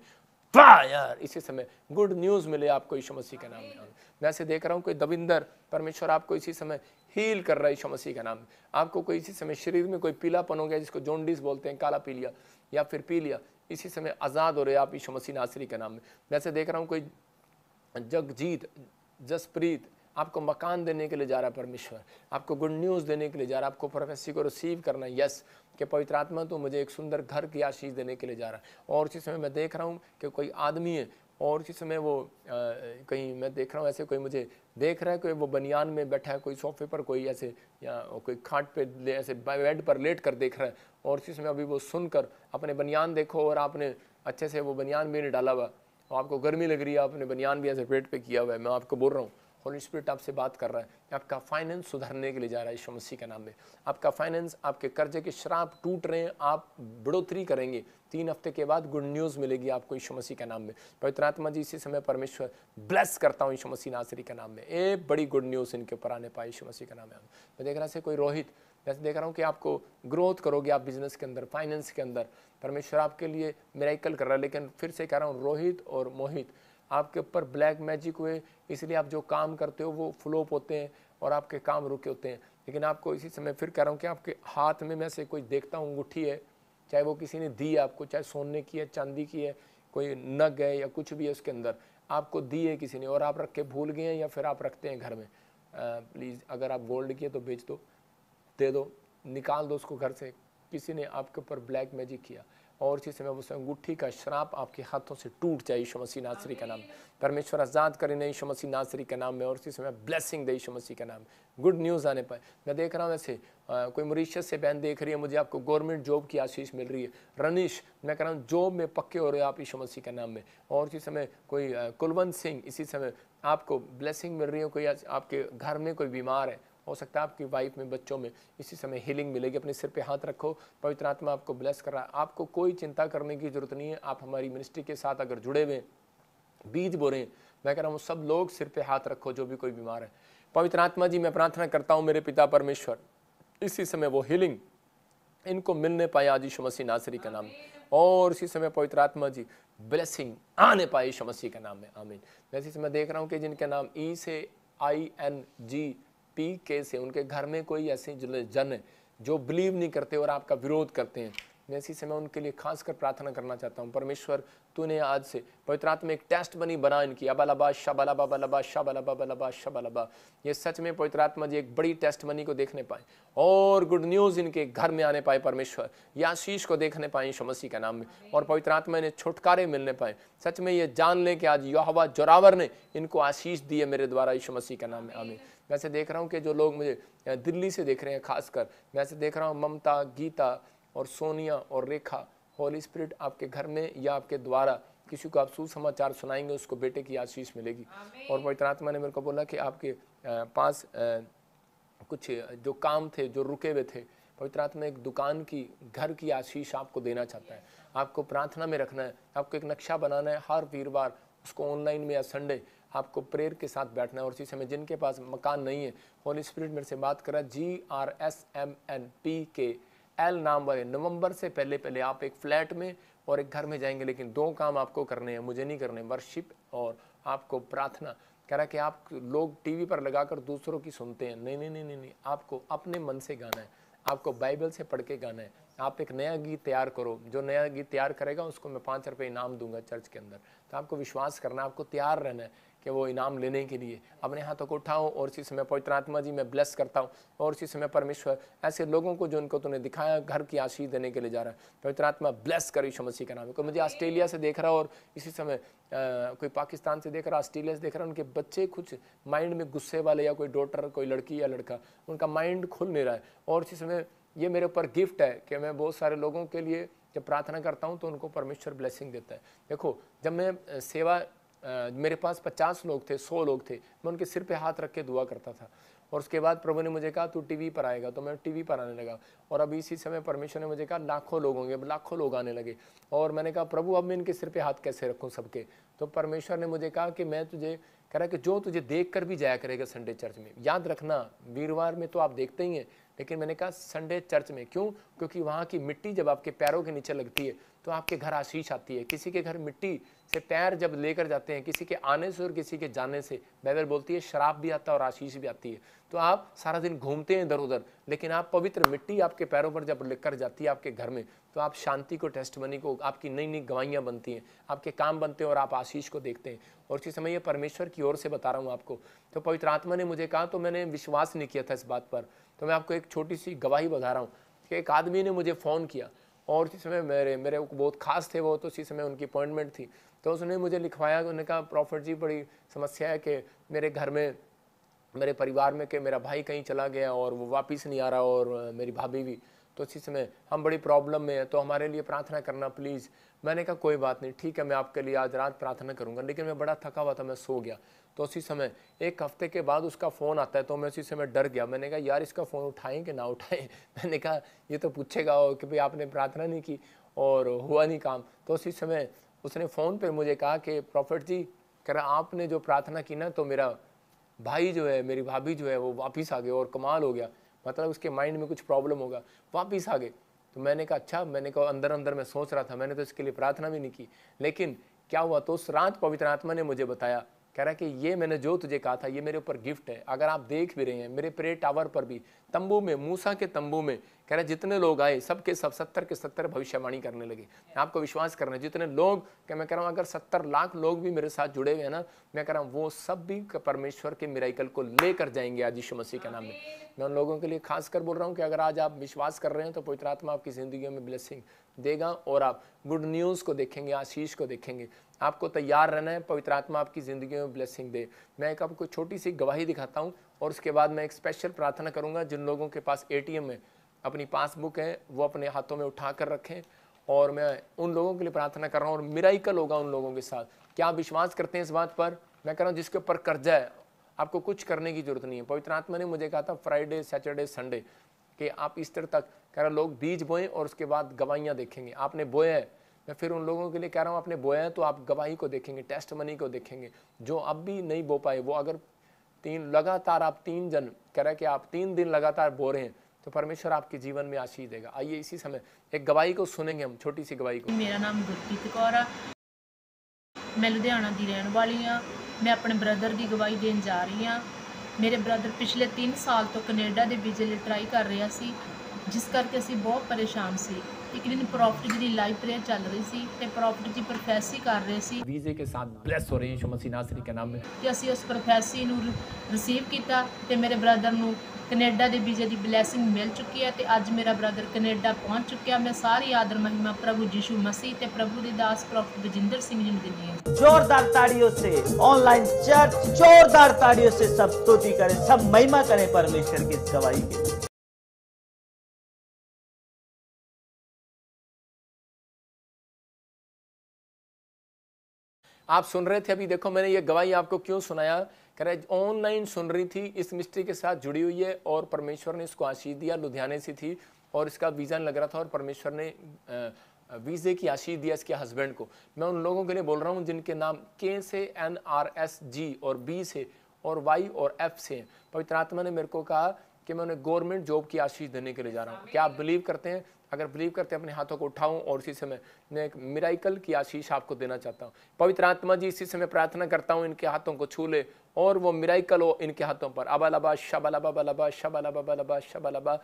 फायर इसी समय गुड न्यूज़ मिले आपको यीशु मसीह के नाम में मैं देख रहा हूँ कोई दविंदर परमेश्वर आपको इसी समय हील कर रहा है यीशु मसीह के नाम में आपको कोई इसी समय शरीर में कोई पीलापन हो गया जिसको जोंडिस बोलते हैं काला पीलिया या फिर पीलिया इसी समय आज़ाद हो रहे आप यीशु मसीह नासरी के नाम में वैसे देख रहा हूँ कोई जगजीत जसप्रीत आपको मकान देने के लिए जा रहा है परमेश्वर आपको गुड न्यूज़ देने के लिए जा रहा है आपको प्रोफेसी को रिसीव करना है यस कि पवित्र आत्मा तो मुझे एक सुंदर घर की आशीष देने के लिए जा रहा है और उसी समय मैं देख रहा हूँ कि कोई आदमी है और उसी समय वो आ, कहीं मैं देख रहा हूँ ऐसे कोई मुझे देख रहा है कोई वो बनियान में बैठा है कोई सोफे पर कोई ऐसे या कोई खाट पे ऐसे बेड पर लेट कर देख रहा है और उसी समय अभी वो सुनकर अपने बनियान देखो और आपने अच्छे से वो बनियान भी नहीं डाला हुआ और आपको गर्मी लग रही है आपने बनियान भी ऐसे पेट पे किया हुआ है मैं आपको बोल रहा हूँ होली स्पिरिट आपसे बात कर रहा है आपका फाइनेंस सुधरने के लिए जा रहा है यीशु मसीह के नाम में आपका फाइनेंस आपके कर्जे के शराब टूट रहे हैं आप बढ़ोतरी करेंगे तीन हफ्ते के बाद गुड न्यूज़ मिलेगी आपको यीशु मसीह के नाम में पवित्र आत्मा जी इसी समय परमेश्वर ब्लेस करता हूँ यीशु मसीह नासरी के नाम में ए बड़ी गुड न्यूज़ इनके ऊपर आने पाए यीशु मसीह के नाम में मैं देख रहा से कोई रोहित वैसे देख रहा हूँ कि आपको ग्रोथ करोगे आप बिजनेस के अंदर फाइनेंस के अंदर परमेश्वर आपके लिए मेरा कर रहा है लेकिन फिर से कह रहा हूँ रोहित और मोहित आपके ऊपर ब्लैक मैजिक हुए इसलिए आप जो काम करते हो वो फ्लोप होते हैं और आपके काम रुके होते हैं लेकिन आपको इसी समय फिर कह रहा हूँ कि आपके हाथ में मैं से कोई देखता हूँ अंगूठी है चाहे वो किसी ने दी आपको चाहे सोने की है चांदी की है कोई नग है या कुछ भी है उसके अंदर आपको दी है किसी ने और आप रख के भूल गए हैं या फिर आप रखते हैं घर में प्लीज़ अगर आप गोल्ड की है तो बेच दो दे दो निकाल दो उसको घर से किसी ने आपके ऊपर ब्लैक मैजिक किया और उसी समय उस अंगूठी का श्राप आपके हाथों से टूट जाए यीशु मसीह नासरी का नाम परमेश्वर आज़ाद करें यीशु मसीह नासरी के नाम में और उसी समय ब्लेसिंग दे यीशु मसीह का नाम गुड न्यूज़ आने पर मैं देख रहा हूँ ऐसे कोई मरीशत से बहन देख रही है मुझे आपको गवर्नमेंट जॉब की आशीष मिल रही है रनिश मैं कह रहा हूँ जॉब में पक्के हो रहे हो आप यीशु मसीह के नाम में और उसी समय कोई कुलवंत सिंह इसी समय आपको ब्लेसिंग मिल रही है कोई आपके घर में कोई बीमार है हो सकता है आपकी वाइफ में बच्चों में इसी समय हीलिंग मिलेगी अपने सिर पे हाथ रखो पवित्र आत्मा आपको ब्लेस कर रहा है आपको कोई चिंता करने की ज़रूरत नहीं है आप हमारी मिनिस्ट्री के साथ अगर जुड़े हुए बीज हैं मैं कह रहा हूँ सब लोग सिर पे हाथ रखो जो भी कोई बीमार है पवित्र आत्मा जी मैं प्रार्थना करता हूँ मेरे पिता परमेश्वर इसी समय वो हीलिंग इनको मिलने पाए आज यीशु मसीह नासरी का नाम और इसी समय पवित्र आत्मा जी ब्लेसिंग आने पाए यीशु मसीह का नाम है आमीन मैं इसी समय देख रहा हूँ कि जिनके नाम ई से आई एन जी पी केस उनके घर में कोई ऐसे जन है जो बिलीव नहीं करते और आपका विरोध करते हैं मैं इसी समय उनके लिए खासकर प्रार्थना करना चाहता हूँ परमेश्वर तूने आज से पवित्र आत्मा एक टेस्ट बनी बना इनकी अबालबा शबालबा बलबा शबालबा बलबा अलाबा ये सच में पवित्र आत्मा जी एक बड़ी टेस्ट बनी को देखने पाए और गुड न्यूज़ इनके घर में आने पाए परमेश्वर या आशीष को देखने पाए शमसी के नाम में और पवित्र आत्मा इन्हें छुटकारे मिलने पाए सच में ये जान लें कि आज यहवा जोरावर ने इनको आशीष दिए मेरे द्वारा यीशु मसीह के नाम में आमिर मैं से देख रहा हूँ कि जो लोग मुझे दिल्ली से देख रहे हैं खासकर मैं से देख रहा हूँ ममता गीता और सोनिया और रेखा होली स्पिरिट आपके घर में या आपके द्वारा किसी को आप सुसमाचार सुनाएंगे उसको बेटे की आशीष मिलेगी और पवित्रात्मा ने मेरे को बोला कि आपके पास कुछ जो काम थे जो रुके हुए थे पवित्र आत्मा एक दुकान की घर की आशीष आपको देना चाहता है आपको प्रार्थना में रखना है आपको एक नक्शा बनाना है हर वीरवार उसको ऑनलाइन में या संडे आपको प्रेयर के साथ बैठना है और इसी समय जिनके पास मकान नहीं है होली स्पिरिट मेरे से बात करा G R S M N P K L नाम वाले नवंबर से पहले पहले आप एक फ्लैट में और एक घर में जाएंगे लेकिन दो काम आपको करने हैं मुझे नहीं करने वर्शिप और आपको प्रार्थना कह रहा कि आप लोग टीवी पर लगाकर दूसरों की सुनते हैं नहीं नहीं नहीं नहीं नहीं आपको अपने मन से गाना है आपको बाइबल से पढ़ के गाना है आप एक नया गीत तैयार करो जो नया गीत तैयार करेगा उसको मैं पाँच रुपये इनाम दूंगा चर्च के अंदर तो आपको विश्वास करना है आपको तैयार रहना है कि वो इनाम लेने के लिए अपने हाथों को उठाओ और इसी समय पवित्र आत्मा जी मैं ब्लेस करता हूँ और इसी समय परमेश्वर ऐसे लोगों को जो उनको तूने दिखाया घर की आशीष देने के लिए जा रहा है पवित्र आत्मा ब्लेस कर यीशु मसीह का नाम कोई मुझे ऑस्ट्रेलिया से देख रहा और इसी समय कोई पाकिस्तान से देख रहा ऑस्ट्रेलिया से देख रहा उनके बच्चे कुछ माइंड में गुस्से वाले या कोई डॉटर कोई लड़की या लड़का उनका माइंड खुल नहीं रहा है और इसी समय ये मेरे ऊपर गिफ्ट है कि मैं बहुत सारे लोगों के लिए जब प्रार्थना करता हूँ तो उनको परमेश्वर ब्लेसिंग देता है देखो जब मैं सेवा मेरे पास पचास लोग थे सौ लोग थे मैं उनके सिर पे हाथ रख के दुआ करता था और उसके बाद प्रभु ने मुझे कहा तू टीवी पर आएगा तो मैं टीवी पर आने लगा और अब इसी समय परमेश्वर ने मुझे कहा लाखों लोग होंगे लाखों लोग आने लगे और मैंने कहा प्रभु अब मैं इनके सिर पे हाथ कैसे रखूँ सबके तो परमेश्वर ने मुझे कहा कि मैं तुझे कह रहा कि जो तुझे देख कर भी जाया करेगा संडे चर्च में याद रखना वीरवार में तो आप देखते ही हैं लेकिन मैंने कहा संडे चर्च में क्यों क्योंकि वहाँ की मिट्टी जब आपके पैरों के नीचे लगती है तो आपके घर आशीष आती है किसी के घर मिट्टी से पैर जब लेकर जाते हैं किसी के आने से और किसी के जाने से बाइबल बोलती है शराब भी आता है और आशीष भी आती है तो आप सारा दिन घूमते हैं इधर उधर लेकिन आप पवित्र मिट्टी आपके पैरों पर जब लेकर जाती है आपके घर में तो आप शांति को टेस्ट बनी को आपकी नई नई गवाइयाँ बनती हैं आपके काम बनते हैं और आप आशीष को देखते हैं और उसी समय ये परमेश्वर की ओर से बता रहा हूँ आपको तो पवित्र आत्मा ने मुझे कहा तो मैंने विश्वास नहीं किया था इस बात पर तो मैं आपको एक छोटी सी गवाही बता रहा हूँ कि एक आदमी ने मुझे फ़ोन किया और उसी समय मेरे मेरे बहुत खास थे वो तो उसी समय उनकी अपॉइंटमेंट थी तो उसने मुझे लिखवाया उन्होंने कहा प्रॉफिट जी बड़ी समस्या है कि मेरे घर में मेरे परिवार में कि मेरा भाई कहीं चला गया और वो वापस नहीं आ रहा और मेरी भाभी भी तो इसी समय हम बड़ी प्रॉब्लम में हैं तो हमारे लिए प्रार्थना करना प्लीज़ मैंने कहा कोई बात नहीं ठीक है मैं आपके लिए आज रात प्रार्थना करूँगा लेकिन मैं बड़ा थका हुआ था मैं सो गया तो उसी समय एक हफ्ते के बाद उसका फ़ोन आता है तो मैं उसी समय डर गया मैंने कहा यार इसका फ़ोन उठाएं कि ना उठाएं मैंने कहा ये तो पूछेगा कि भाई आपने प्रार्थना नहीं की और हुआ नहीं काम तो उसी समय उसने फ़ोन पर मुझे कहा कि प्रॉफिट जी कह आपने जो प्रार्थना की ना तो मेरा भाई जो है मेरी भाभी जो है वो वापिस आ गए और कमाल हो गया मतलब उसके माइंड में कुछ प्रॉब्लम होगा वापिस आ गए तो मैंने कहा अच्छा मैंने कहा अंदर अंदर मैं सोच रहा था मैंने तो इसके लिए प्रार्थना भी नहीं की लेकिन क्या हुआ तो उस रात पवित्र आत्मा ने मुझे बताया कह रहा है कि ये मैंने जो तुझे कहा था ये मेरे ऊपर गिफ्ट है अगर आप देख भी रहे हैं मेरे प्रे टावर पर भी तंबू में मूसा के तंबू में कह रहा है जितने लोग आए सब के सब सत्तर के सत्तर भविष्यवाणी करने लगे आपको विश्वास करना है जितने लोग क्या मैं कह रहा हूँ अगर सत्तर लाख लोग भी मेरे साथ जुड़े हुए हैं ना मैं कह रहा हूँ वो सब भी परमेश्वर के मेराइकल को लेकर जाएंगे आज यीशु मसीह के नाम में मैं उन लोगों के लिए खास कर बोल रहा हूँ कि अगर आज आप विश्वास कर रहे हैं तो पवित्र आत्मा आपकी ज़िंदगी में ब्लेसिंग देगा और आप गुड न्यूज़ को देखेंगे आशीष को देखेंगे आपको तैयार रहना है पवित्र आत्मा आपकी ज़िंदगी में ब्लेसिंग दे मैं एक आपको छोटी सी गवाही दिखाता हूँ और उसके बाद मैं एक स्पेशल प्रार्थना करूँगा जिन लोगों के पास ए है अपनी पासबुक है वो अपने हाथों में उठा कर रखें और मैं उन लोगों के लिए प्रार्थना कर रहा हूँ और कल होगा उन लोगों के साथ क्या विश्वास करते हैं इस बात पर मैं कह रहा हूँ जिसके ऊपर कर्जा है आपको कुछ करने की जरूरत नहीं है पवित्र आत्मा ने मुझे कहा था फ्राइडे सैटरडे संडे कि आप ईस्टर तक कह रहा लोग बीज बोएं और उसके बाद गवाइयाँ देखेंगे आपने बोया है मैं फिर उन लोगों के लिए कह रहा हूँ आपने बोया है तो आप गवाही को देखेंगे टेस्ट मनी को देखेंगे जो अब भी नहीं बो पाए वो अगर तीन लगातार आप तीन जन कह रहे कि आप तीन दिन लगातार बो रहे हैं तो परमेश्वर आपके जीवन में आशीष देगा आइए इसी समय एक गवाही को सुनेंगे हम छोटी सी गवाही को मेरा नाम गुरप्रीत कौर है मैं लुधियाना की रहने वाली हाँ मैं अपने ब्रदर की गवाही देन जा रही हाँ मेरे ब्रदर पिछले तीन साल तो कनेडा के बीजे ट्राई कर रहा ਰਿਹਾ ਸੀ ਜਿਸ ਕਰਕੇ ਅਸੀਂ ਬਹੁਤ ਪਰੇਸ਼ਾਨ ਇੱਕ ਦਿਨ ਪ੍ਰੋਫਟ ਜੀ ਦੀ ਲਾਈਵ ਪ੍ਰੇਅਰ ਚੱਲ ਰਹੀ ਸੀ ਤੇ ਪ੍ਰੋਫਟ ਜੀ ਪ੍ਰੋਫੈਸੀ ਕਰ ਰਹੇ ਸੀ वीजे के साथ ब्लेस हो रहे हैं यीशु मसीह नासरी के नाम में ਤੇ ਅਸੀਂ ਉਸ ਪ੍ਰੋਫੈਸੀ ਨੂੰ ਰਿਸੀਵ ਕੀਤਾ ਤੇ ਮੇਰੇ ਬ੍ਰਦਰ ਨੂੰ ਕੈਨੇਡਾ ਦੇ ਵੀਜ਼ੇ ਦੀ ਬਲੇਸਿੰਗ ਮਿਲ ਚੁੱਕੀ ਹੈ ਤੇ ਅੱਜ ਮੇਰਾ ਬ੍ਰਦਰ ਕੈਨੇਡਾ ਪਹੁੰਚ ਚੁੱਕਿਆ ਮੈਂ ਸਾਰੀ ਆਦਰ ਮਹਿਮਾ ਪ੍ਰਭੂ ਯੀਸ਼ੂ ਮਸੀਹ ਤੇ ਪ੍ਰਭੂ ਦੇ ਦਾਸ ਪ੍ਰੋਫਟ ਬਜਿੰਦਰ ਸਿੰਘ ਜੀ ਨੂੰ ਦਿੰਦੀ ਹਾਂ जोरदार ताड़ियों से ऑनलाइन चर्च जोरदार ताड़ियों से सब स्तुति करें सब महिमा करें परमेश्वर की इस गवाही के लिए आप सुन रहे थे अभी देखो मैंने ये गवाही आपको क्यों सुनाया कह रहे ऑनलाइन सुन रही थी इस मिस्ट्री के साथ जुड़ी हुई है और परमेश्वर ने इसको आशीष दिया लुधियाने से थी और इसका वीज़ा लग रहा था और परमेश्वर ने वीज़े की आशीष दिया इसके हस्बैंड को मैं उन लोगों के लिए बोल रहा हूँ जिनके नाम के से एन आर एस जी और बी से और वाई और एफ से पवित्र आत्मा ने मेरे को कहा कि मैं उन्हें गवर्नमेंट जॉब की आशीष देने के लिए जा रहा हूँ क्या आप बिलीव करते हैं अगर बिलीव करते हैं अपने हाथों को उठाऊं और इसी समय मैं एक मिराइकल की आशीष आपको देना चाहता हूं पवित्र आत्मा जी इसी समय प्रार्थना करता हूं इनके हाथों को छू ले और वो मिराइकल हो इनके हाथों पर अबा लबा शबा लबा बलबा शबा लबा बलबा शबा लबा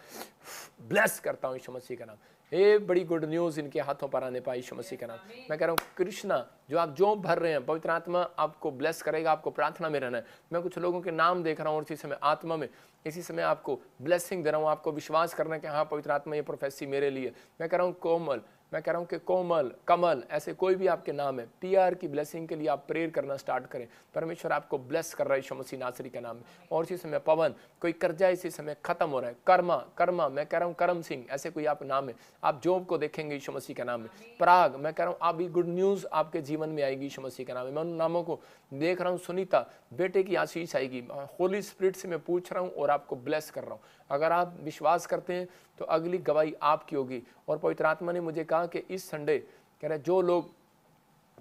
ब्लेस करता हूँ ईशो मसीह का नाम ये बड़ी गुड न्यूज़ इनके हाथों पर आने पाई ईशो मसीह का नाम मैं कह रहा हूँ कृष्णा जो आप जो भर रहे हैं पवित्र आत्मा आपको ब्लेस करेगा आपको प्रार्थना में रहना है मैं कुछ लोगों के नाम देख रहा हूँ और इसी समय आत्मा में इसी समय आपको ब्लेसिंग दे रहा हूँ आपको विश्वास करना कि हाँ पवित्र आत्मा ये प्रोफेसी मेरे लिए मैं कह रहा हूँ कोमल मैं कह रहा हूँ कि कोमल कमल ऐसे कोई भी आपके नाम है आर की ब्लेसिंग के लिए आप प्रेयर करना स्टार्ट करें परमेश्वर आपको ब्लेस कर रहा है मसी नासरी के नाम में और इसी समय पवन कोई कर्जा इसी समय खत्म हो रहा है कर्मा कर्मा मैं कह रहा हूँ करम सिंह ऐसे कोई आप नाम है आप जॉब को देखेंगे ईशो मसीह के नाम में पराग मैं कह रहा हूँ अभी गुड न्यूज़ आपके जीवन में आएगी ईशो मसीह के नाम में मैं उन नामों को देख रहा हूँ सुनीता बेटे की आशीष आएगी होली स्प्रिट से मैं पूछ रहा हूँ और आपको ब्लेस कर रहा हूँ अगर आप विश्वास करते हैं तो अगली गवाही आपकी होगी और पवित्र आत्मा ने मुझे कहा कि इस संडे कह रहे जो लोग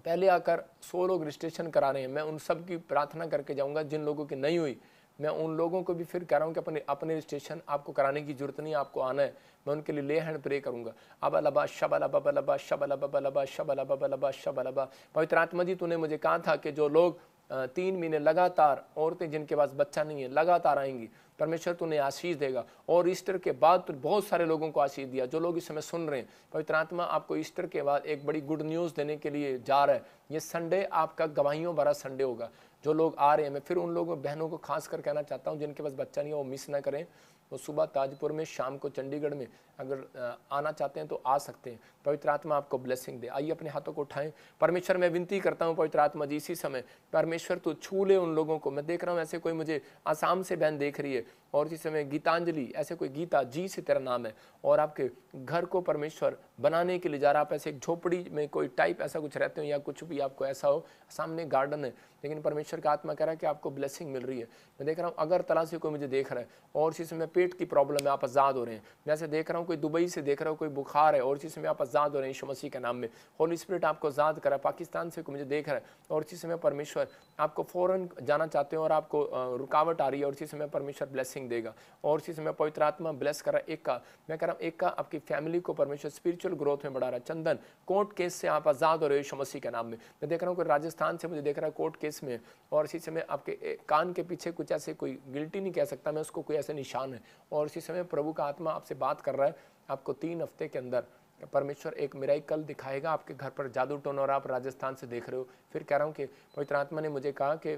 पहले आकर सौ लोग रजिस्ट्रेशन करा रहे हैं मैं उन सब की प्रार्थना करके जाऊंगा जिन लोगों की नहीं हुई मैं उन लोगों को भी फिर कह रहा हूँ कि अपने अपने रजिस्ट्रेशन आपको कराने की जरूरत नहीं आपको आना है मैं उनके लिए ले हैंड प्रे करूँगा अब अलबा शब अलबा बलबा शब अलबा बलबा शब अलबा बलबा शब अलबा पवित्र आत्मा जी तूने मुझे कहा था कि जो लोग तीन महीने लगातार औरतें जिनके पास बच्चा नहीं है लगातार आएंगी परमेश्वर तो उन्हें आशीष देगा और ईस्टर के बाद तो बहुत सारे लोगों को आशीष दिया जो लोग इस समय सुन रहे हैं पवित्र आत्मा आपको ईस्टर के बाद एक बड़ी गुड न्यूज़ देने के लिए जा रहा है ये संडे आपका गवाहियों भरा संडे होगा जो लोग आ रहे हैं मैं फिर उन लोगों बहनों को खास कर कहना चाहता हूँ जिनके पास बच्चा नहीं है वो मिस ना करें वो सुबह ताजपुर में शाम को चंडीगढ़ में अगर आना चाहते हैं तो आ सकते हैं पवित्र आत्मा आपको ब्लेसिंग दे आइए अपने हाथों को उठाएं परमेश्वर मैं विनती करता हूँ पवित्र आत्मा जी इसी समय परमेश्वर तो छू ले उन लोगों को मैं देख रहा हूँ ऐसे कोई मुझे आसाम से बहन देख रही है और जिस समय गीतांजलि ऐसे कोई गीता जी से तेरा नाम है और आपके घर को परमेश्वर बनाने के लिए जा रहा आप ऐसे एक झोपड़ी में कोई टाइप ऐसा कुछ रहते हो या कुछ भी आपको ऐसा हो सामने गार्डन है लेकिन परमेश्वर का आत्मा कह रहा है कि आपको ब्लेसिंग मिल रही है मैं देख रहा हूँ अगर तला से कोई मुझे देख रहा है और उसी समय पेट की प्रॉब्लम है आप आज़ाद हो रहे हैं मैं ऐसे देख रहा हूँ कोई दुबई से देख रहा हूँ कोई बुखार है और उसी समय आप आज़ाद हो रहे हैं शो मसीह के नाम में होली स्पिरिट आपको आज़ाद करा पाकिस्तान से कोई मुझे देख रहा है और उसी समय परमेश्वर आपको फ़ौरन जाना चाहते हैं और आपको रुकावट आ रही है और उसी समय परमेश्वर ब्लेसिंग ब्लेसिंग देगा और इसी समय पवित्र आत्मा ब्लेस कर रहा है एक का मैं कह रहा हूँ एक का आपकी फैमिली को परमेश्वर स्पिरिचुअल ग्रोथ में बढ़ा रहा है चंदन कोर्ट केस से आप आज़ाद हो रहे मसी के नाम में मैं देख रहा हूँ कि राजस्थान से मुझे देख रहा है कोर्ट केस में और इसी समय आपके कान के पीछे कुछ ऐसे कोई गिल्टी नहीं कह सकता मैं उसको कोई ऐसे निशान है और इसी समय प्रभु का आत्मा आपसे बात कर रहा है आपको तीन हफ्ते के अंदर परमेश्वर एक मेरा कल दिखाएगा आपके घर पर जादू टोन और आप राजस्थान से देख रहे हो फिर कह रहा हूँ कि पवित्र आत्मा ने मुझे कहा कि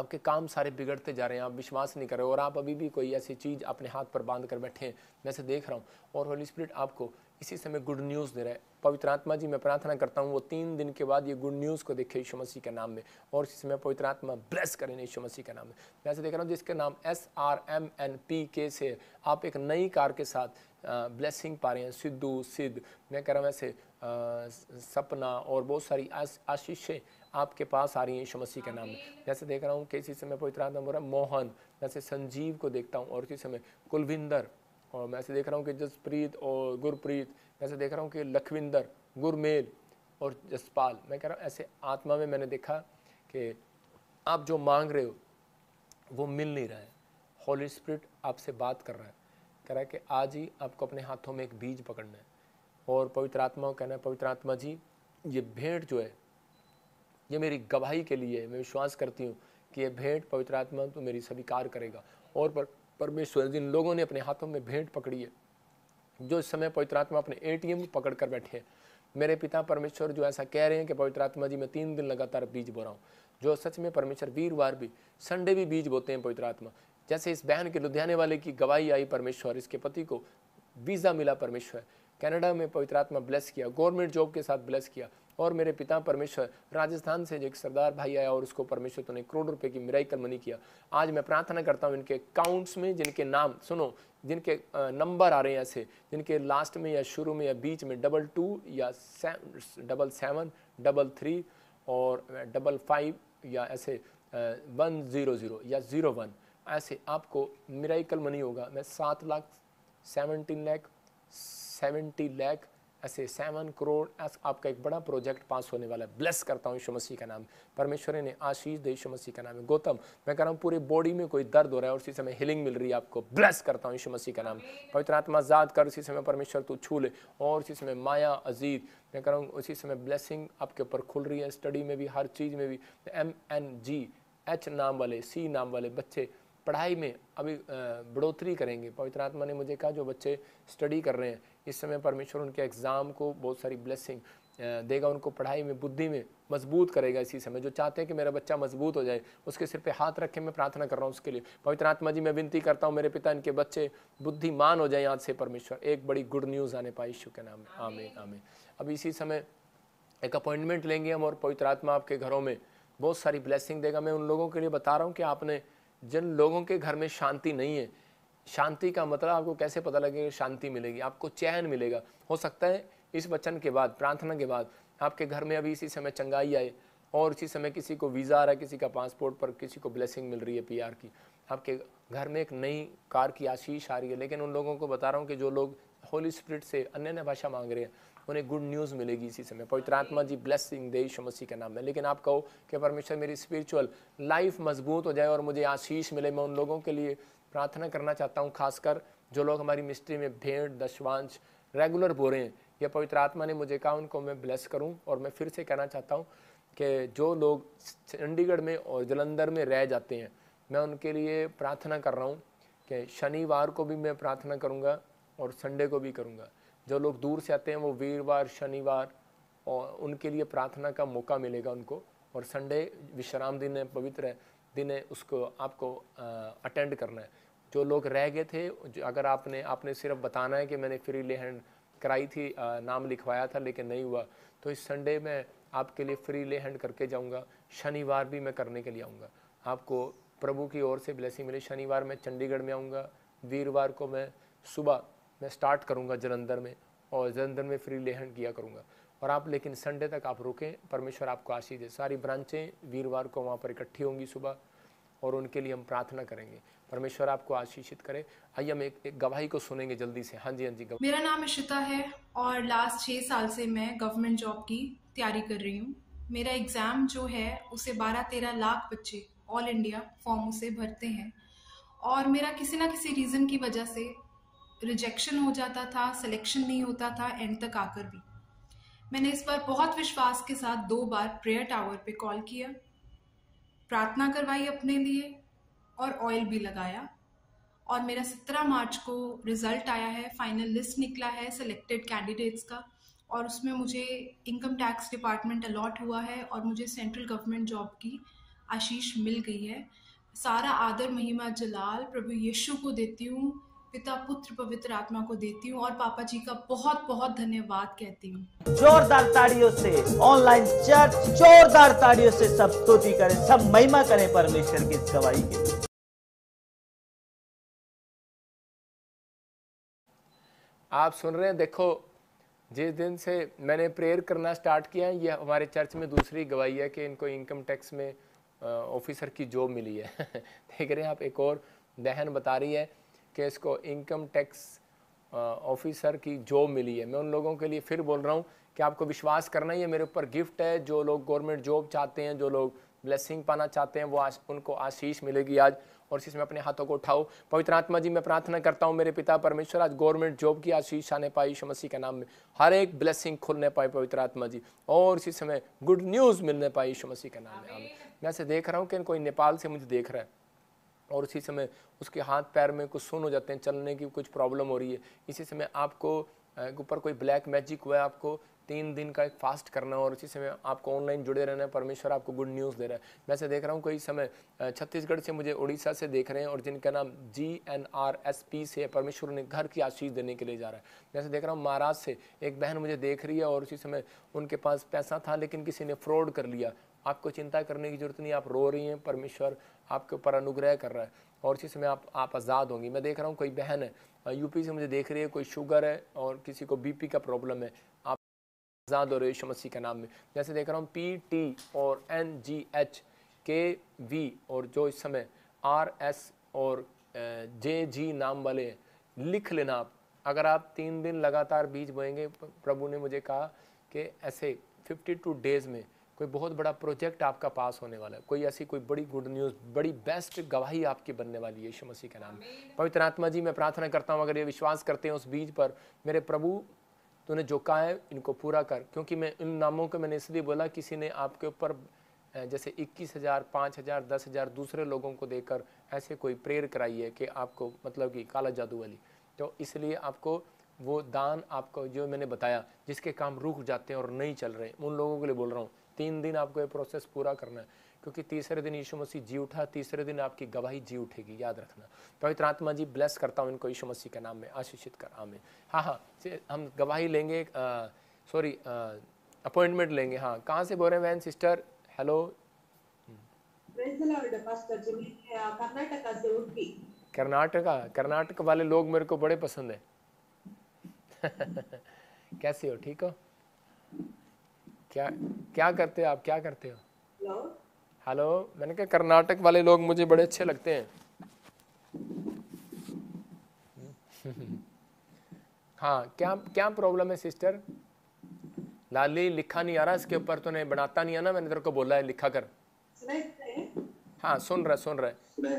आपके काम सारे बिगड़ते जा रहे हैं आप विश्वास नहीं कर रहे और आप अभी भी कोई ऐसी चीज़ अपने हाथ पर बांध कर बैठे हैं मैं से देख रहा हूँ और होली स्पिरिट आपको इसी समय गुड न्यूज़ दे रहा है पवित्र आत्मा जी मैं प्रार्थना करता हूँ वो तीन दिन के बाद ये गुड न्यूज़ को देखे यीशु मसीह के नाम में और इसी समय पवित्र आत्मा ब्लेस करें यीशु मसीह के नाम में मैं से देख रहा हूँ जिसका नाम S R M N P K से आप एक नई कार के साथ ब्लेसिंग पा रहे हैं सिद्धू सिद्ध मैं कह रहा हूँ ऐसे सपना और बहुत सारी आशीषें आपके पास आ रही हैं यीशु मसीह के नाम में जैसे देख रहा हूँ किसी समय पवित्र आत्मा बोल रहा है मोहन जैसे संजीव को देखता हूँ और किसी समय कुलविंदर और मैं ऐसे देख रहा हूँ कि जसप्रीत और गुरप्रीत मैं ऐसे देख रहा हूँ कि लखविंदर गुरमेल और जसपाल मैं कह रहा हूँ ऐसे आत्मा में मैंने देखा कि आप जो मांग रहे हो वो मिल नहीं रहा है होली स्प्रिट आपसे बात कर रहा है कह रहा है कि आज ही आपको अपने हाथों में एक बीज पकड़ना है और पवित्र आत्मा को कहना है पवित्र आत्मा जी ये भेंट जो है ये मेरी गवाही के लिए मैं विश्वास करती हूँ कि ये भेंट पवित्र आत्मा तो मेरी स्वीकार करेगा और पर परमेश्वर जिन लोगों ने अपने हाथों में भेंट पकड़ी है जो इस समय पवित्र आत्मा अपने एटीएम पकड़ कर बैठे हैं मेरे पिता परमेश्वर जो ऐसा कह रहे हैं कि पवित्र आत्मा जी मैं तीन दिन लगातार बीज बो रहा हूँ जो सच में परमेश्वर वीरवार भी संडे भी बीज बोते हैं पवित्र आत्मा जैसे इस बहन के लुधियाने वाले की गवाही आई परमेश्वर इसके पति को वीज़ा मिला परमेश्वर कनाडा में पवित्र आत्मा ब्लेस किया गवर्नमेंट जॉब के साथ ब्लेस किया और मेरे पिता परमेश्वर राजस्थान से जो एक सरदार भाई आया और उसको परमेश्वर तो ने करोड़ रुपए की मिराई कर मनी किया आज मैं प्रार्थना करता हूँ इनके अकाउंट्स में जिनके नाम सुनो जिनके नंबर आ रहे हैं ऐसे जिनके लास्ट में या शुरू में या बीच में डबल टू या से, डबल सेवन डबल थ्री और डबल फाइव या ऐसे वन ज़ीरो ज़ीरो या ज़ीरो वन ऐसे आपको मिराइकल मनी होगा मैं सात लाख सेवनटीन लैख सेवेंटी लैख ऐसे सेवन करोड़ ऐसा आपका एक बड़ा प्रोजेक्ट पास होने वाला है ब्लेस करता हूँ यीशु मसीह का नाम परमेश्वर ने आशीष दे यीशु मसीह का नाम है गौतम मैं कह रहा हूँ पूरे बॉडी में कोई दर्द हो रहा है और उसी समय हीलिंग मिल रही है आपको ब्लेस करता हूँ यीशु मसीह का नाम पवित्र आत्मा आज़ाद कर उसी समय परमेश्वर तू छू ले और उसी समय माया अजीज मैं कह रहा हूँ उसी समय ब्लेसिंग आपके ऊपर खुल रही है स्टडी में भी हर चीज़ में भी एम एन जी एच नाम वाले सी नाम वाले बच्चे पढ़ाई में अभी बढ़ोतरी करेंगे पवित्र आत्मा ने मुझे कहा जो बच्चे स्टडी कर रहे हैं इस समय परमेश्वर उनके एग्ज़ाम को बहुत सारी ब्लेसिंग देगा उनको पढ़ाई में बुद्धि में मजबूत करेगा इसी समय जो चाहते हैं कि मेरा बच्चा मजबूत हो जाए उसके सिर पे हाथ रखे मैं प्रार्थना कर रहा हूँ उसके लिए पवित्र आत्मा जी मैं विनती करता हूँ मेरे पिता इनके बच्चे बुद्धिमान हो जाए आज से परमेश्वर एक बड़ी गुड न्यूज़ आने पाई यीशु के नाम में आमे आमे अब इसी समय एक अपॉइंटमेंट लेंगे हम और पवित्र आत्मा आपके घरों में बहुत सारी ब्लेसिंग देगा मैं उन लोगों के लिए बता रहा हूँ कि आपने जिन लोगों के घर में शांति नहीं है शांति का मतलब आपको कैसे पता लगेगा शांति मिलेगी आपको चैन मिलेगा हो सकता है इस वचन के बाद प्रार्थना के बाद आपके घर में अभी इसी समय चंगाई आए और इसी समय किसी को वीज़ा आ रहा है किसी का पासपोर्ट पर किसी को ब्लेसिंग मिल रही है पीआर की आपके घर में एक नई कार की आशीष आ रही है लेकिन उन लोगों को बता रहा हूँ कि जो लोग होली स्प्रिट से अन्य अन्य भाषा मांग रहे हैं उन्हें गुड न्यूज़ मिलेगी इसी समय पवित्र आत्मा जी ब्लेसिंग देश मसीह के नाम में लेकिन आप कहो कि परमेश्वर मेरी स्पिरिचुअल लाइफ मजबूत हो जाए और मुझे आशीष मिले मैं उन लोगों के लिए प्रार्थना करना चाहता हूँ खासकर जो लोग हमारी मिस्ट्री में भेंट दशवांश रेगुलर बो रहे हैं यह पवित्र आत्मा ने मुझे कहा उनको मैं ब्लेस करूँ और मैं फिर से कहना चाहता हूँ कि जो लोग चंडीगढ़ में और जलंधर में रह जाते हैं मैं उनके लिए प्रार्थना कर रहा हूँ कि शनिवार को भी मैं प्रार्थना करूँगा और संडे को भी करूँगा जो लोग दूर से आते हैं वो वीरवार शनिवार और उनके लिए प्रार्थना का मौका मिलेगा उनको और संडे विश्राम दिन है पवित्र है दिन उसको आपको अटेंड करना है जो लोग रह गए थे अगर आपने आपने सिर्फ बताना है कि मैंने फ्री ले हैंड कराई थी आ, नाम लिखवाया था लेकिन नहीं हुआ तो इस संडे में आपके लिए फ्री ले हैंड करके जाऊंगा शनिवार भी मैं करने के लिए आऊँगा आपको प्रभु की ओर से ब्लेसिंग मिले शनिवार मैं चंडीगढ़ में आऊँगा वीरवार को मैं सुबह मैं स्टार्ट करूँगा जलंधर में और जलंधर में फ्री ले हैंड किया करूँगा और आप लेकिन संडे तक आप रुकें परमेश्वर आपको आशीष दे सारी ब्रांचें वीरवार को वहाँ पर इकट्ठी होंगी सुबह और उनके लिए हम प्रार्थना करेंगे परमेश्वर आपको आशीषित करे आइए हम एक, एक गवाही को सुनेंगे जल्दी से हाँ जी हाँ जी मेरा नाम इशिता है और लास्ट छः साल से मैं गवर्नमेंट जॉब की तैयारी कर रही हूँ मेरा एग्ज़ाम जो है उसे बारह तेरह लाख बच्चे ऑल इंडिया फॉर्म उसे भरते हैं और मेरा किसी ना किसी रीज़न की वजह से रिजेक्शन हो जाता था सिलेक्शन नहीं होता था एंड तक आकर भी मैंने इस बार बहुत विश्वास के साथ दो बार प्रेयर टावर पे कॉल किया प्रार्थना करवाई अपने लिए और ऑयल भी लगाया और मेरा सत्रह मार्च को रिज़ल्ट आया है फाइनल लिस्ट निकला है सिलेक्टेड कैंडिडेट्स का और उसमें मुझे इनकम टैक्स डिपार्टमेंट अलॉट हुआ है और मुझे सेंट्रल गवर्नमेंट जॉब की आशीष मिल गई है सारा आदर महिमा जलाल प्रभु यीशु को देती हूँ पिता पुत्र पवित्र आत्मा को देती हूँ और पापा जी का बहुत बहुत धन्यवाद कहती हूँ जोरदार ताड़ियों से ऑनलाइन चर्च जोरदार ताड़ियों से सब स्तुति करें सब महिमा करें परमेश्वर की गवाही के आप सुन रहे हैं देखो जिस दिन से मैंने प्रेयर करना स्टार्ट किया है ये हमारे चर्च में दूसरी गवाही है कि इनको इनकम टैक्स में ऑफिसर की जॉब मिली है देख रहे हैं आप एक और बहन बता रही है कि इसको इनकम टैक्स ऑफिसर की जॉब मिली है मैं उन लोगों के लिए फिर बोल रहा हूँ कि आपको विश्वास करना ही मेरे ऊपर गिफ्ट है जो लोग गवर्नमेंट जॉब चाहते हैं जो लोग ब्लेसिंग पाना चाहते हैं वो आश, उनको आशीष मिलेगी आज और इस में अपने हाथों को उठाओ पवित्र आत्मा जी मैं प्रार्थना करता हूँ मेरे पिता परमेश्वर आज गवर्नमेंट जॉब की आशीष आने पाई यीशु मसीह के नाम में हर एक ब्लेसिंग खुलने पाए पवित्र आत्मा जी और इसी समय गुड न्यूज़ मिलने पाई यीशु मसीह के नाम में मैं ऐसे देख रहा हूँ कि कोई नेपाल से मुझे देख रहा है और उसी समय उसके हाथ पैर में कुछ सुन हो जाते हैं चलने की कुछ प्रॉब्लम हो रही है इसी समय आपको ऊपर कोई ब्लैक मैजिक हुआ है आपको तीन दिन का एक फास्ट करना है और उसी समय आपको ऑनलाइन जुड़े रहना है परमेश्वर आपको गुड न्यूज़ दे रहा है मैं से देख रहा हूँ कोई समय छत्तीसगढ़ से मुझे उड़ीसा से देख रहे हैं और जिनका नाम G N R S P से परमेश्वर ने घर की आशीष देने के लिए जा रहा है मैं से देख रहा हूँ महाराज से एक बहन मुझे देख रही है और उसी समय उनके पास पैसा था लेकिन किसी ने फ्रॉड कर लिया आपको चिंता करने की जरूरत नहीं आप रो रही हैं परमेश्वर आपके ऊपर अनुग्रह कर रहा है और उसी समय आप आप आज़ाद होंगी मैं देख रहा हूँ कोई बहन है यूपी से मुझे देख रही है कोई शुगर है और किसी को बीपी का प्रॉब्लम है आप आज़ाद हो रहे हो मसीह के नाम में जैसे देख रहा हूँ पी टी और N G H K V और जो इस समय आर एस और जे जी नाम वाले लिख लेना आप अगर आप तीन दिन लगातार बीज बोएंगे प्रभु ने मुझे कहा कि ऐसे फिफ्टी टू डेज़ में कोई बहुत बड़ा प्रोजेक्ट आपका पास होने वाला है कोई ऐसी कोई बड़ी गुड न्यूज़ बड़ी बेस्ट गवाही आपकी बनने वाली है यीशु मसीह के नाम पवित्र आत्मा जी मैं प्रार्थना करता हूँ अगर ये विश्वास करते हैं उस बीज पर मेरे प्रभु तूने जो कहा है इनको पूरा कर क्योंकि मैं इन नामों को मैंने इसलिए बोला किसी ने आपके ऊपर जैसे इक्कीस हज़ार पाँच हज़ार दस हज़ार दूसरे लोगों को देकर ऐसे कोई प्रेर कराई है कि आपको मतलब कि काला जादू वाली तो इसलिए आपको वो दान आपको जो मैंने बताया जिसके काम रुक जाते हैं और नहीं चल रहे उन लोगों के लिए बोल रहा हूँ तीन दिन आपको ये प्रोसेस पूरा करना है क्योंकि तीसरे दिन यीशु मसीह जी उठा तीसरे दिन आपकी गवाही जी उठेगी याद रखना पवित्र आत्मा जी ब्लेस करता हूँ इनको यीशु मसीह के नाम में आशीषित कर आमे हाँ हाँ हम गवाही लेंगे सॉरी अपॉइंटमेंट लेंगे हाँ कहाँ से बोल रहे हैं one sister hello Karnataka Karnataka Karnataka वाले लोग मेरे को बड़े पसंद है कैसे हो ठीक हो क्या क्या करते हो आप क्या करते हो हेलो मैंने कहा कर्नाटक वाले लोग मुझे बड़े अच्छे लगते हैं हाँ क्या क्या प्रॉब्लम है सिस्टर लाली लिखा नहीं आ रहा इसके ऊपर तूने बनाता नहीं आना मैंने तेरे को बोला है लिखा कर हाँ सुन रहा सुन रहा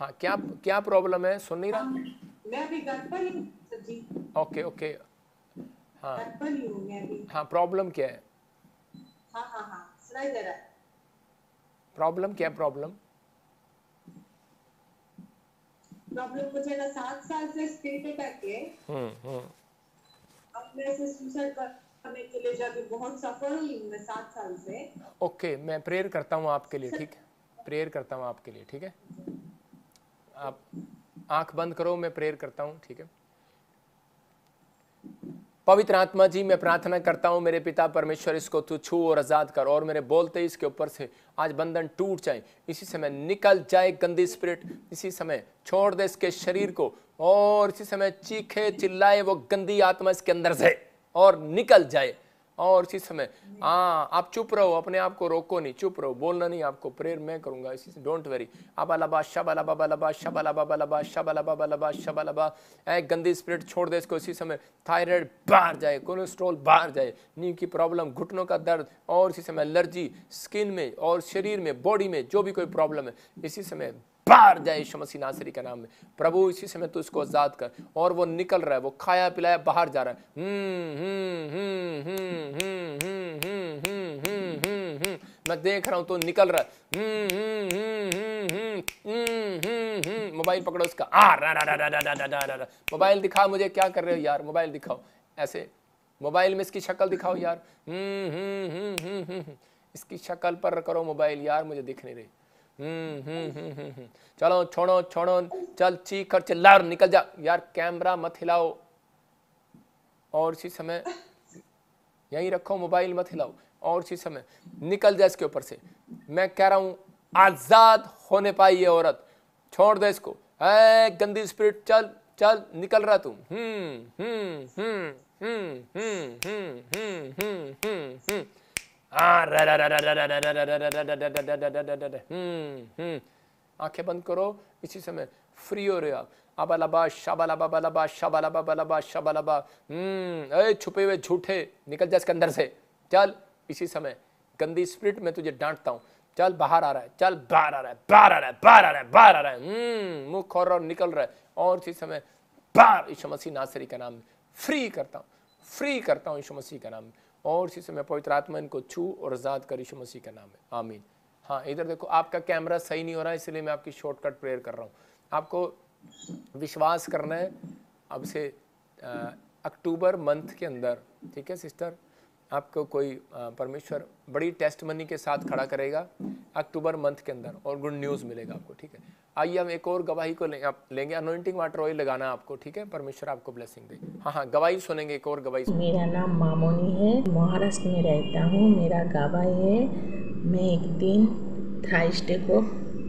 हाँ क्या क्या प्रॉब्लम है सुन नहीं रहा मैं अभी घर पर ही ओके ओके हाँ हाँ प्रॉब्लम क्या है हाँ हाँ हाँ सुनाई दे रहा है प्रॉब्लम क्या प्रॉब्लम प्रॉब्लम मुझे ना सात साल से हम्म, हम्म। अब मैं सुसाइड करने के लिए बहुत सफल हुई मैं सात साल से ओके मैं प्रेयर करता हूँ आपके लिए ठीक है प्रेयर करता हूँ आपके लिए ठीक है आप आंख बंद करो मैं प्रेयर करता हूँ ठीक है पवित्र आत्मा जी मैं प्रार्थना करता हूँ मेरे पिता परमेश्वर इसको तू छू और आज़ाद कर और मेरे बोलते ही इसके ऊपर से आज बंधन टूट जाए इसी समय निकल जाए गंदी स्पिरिट इसी समय छोड़ दे इसके शरीर को और इसी समय चीखे चिल्लाए वो गंदी आत्मा इसके अंदर से और निकल जाए हाँ, और इसी समय हाँ आप चुप रहो अपने आप को रोको नहीं चुप रहो बोलना नहीं आपको प्रेयर मैं करूंगा इसी से डोंट वरी अब अलाबा शब अलाबा बलाबा शब अलाबा बलाबा शब अलाबा बलाबा शब अलाबा ए गंदी स्पिरिट छोड़ दे इसको इसी समय थायराइड बाहर जाए कोलेस्ट्रॉल बाहर जाए नींव की प्रॉब्लम घुटनों का दर्द और इसी समय एलर्जी स्किन में और शरीर में बॉडी में जो भी कोई प्रॉब्लम है इसी समय बाहर जाए यीशु मसीह नासरी के नाम में प्रभु इसी समय तो इसको आज़ाद कर और वो निकल रहा है वो खाया पिलाया बाहर जा रहा है मैं देख रहा हूँ तो निकल रहा है मोबाइल पकड़ो उसका मोबाइल दिखा मुझे क्या कर रहे हो यार मोबाइल दिखाओ ऐसे मोबाइल में इसकी शक्ल दिखाओ यार इसकी शक्ल पर करो मोबाइल यार मुझे दिख नहीं रही हम्म चलो छोड़ो छोड़ो चल चीख कर चिल्ला और निकल जा यार कैमरा मत हिलाओ और इसी समय यहीं रखो मोबाइल मत हिलाओ और इसी समय निकल जा इसके ऊपर से मैं कह रहा हूं आज़ाद होने पाई ये औरत छोड़ दे इसको है गंदी स्पिरिट चल चल निकल रहा तुम हम्म हम्म हम्म हम्म हम्म हम्म हम्म हम्म आंखें बंद करो इसी समय फ्री हो रहे हो आप अबलाबा शाबालाबा बलाबा शाबालाबा बलाबा शाबालाबा हम्म अरे छुपे हुए झूठे निकल जा इसके अंदर से चल इसी समय गंदी स्प्रिट में तुझे डांटता हूँ चल बाहर आ रहा है चल बाहर आ रहा है बाहर आ रहा है बाहर आ रहा है बाहर आ रहा है मुंह खोल रहा निकल रहा है और इसी समय बाहर यीशु मसीह नासरी का नाम फ्री करता हूँ फ्री करता हूँ यीशु मसीह का नाम और इसी समय पवित्र आत्मा इनको छू और आज़ाद कर यीशु मसीह का नाम है आमीन हाँ इधर देखो आपका कैमरा सही नहीं हो रहा है इसलिए मैं आपकी शॉर्टकट प्रेयर कर रहा हूँ आपको विश्वास करना है अब से अक्टूबर मंथ के अंदर ठीक है सिस्टर आपको कोई परमेश्वर बड़ी टेस्ट मनी के साथ खड़ा करेगा अक्टूबर मंथ के अंदर और गुड न्यूज़ मिलेगा आपको ठीक है आइए हम एक और गवाही को लें, आप लेंगे अनोइंटिंग वाटर ऑयल लगाना आपको ठीक है परमेश्वर आपको ब्लेसिंग दे हाँ हाँ गवाही सुनेंगे एक और गवाही मेरा नाम मामोनी है महाराष्ट्र में रहता हूँ मेरा गवाही है मैं एक दिन थर्सडे को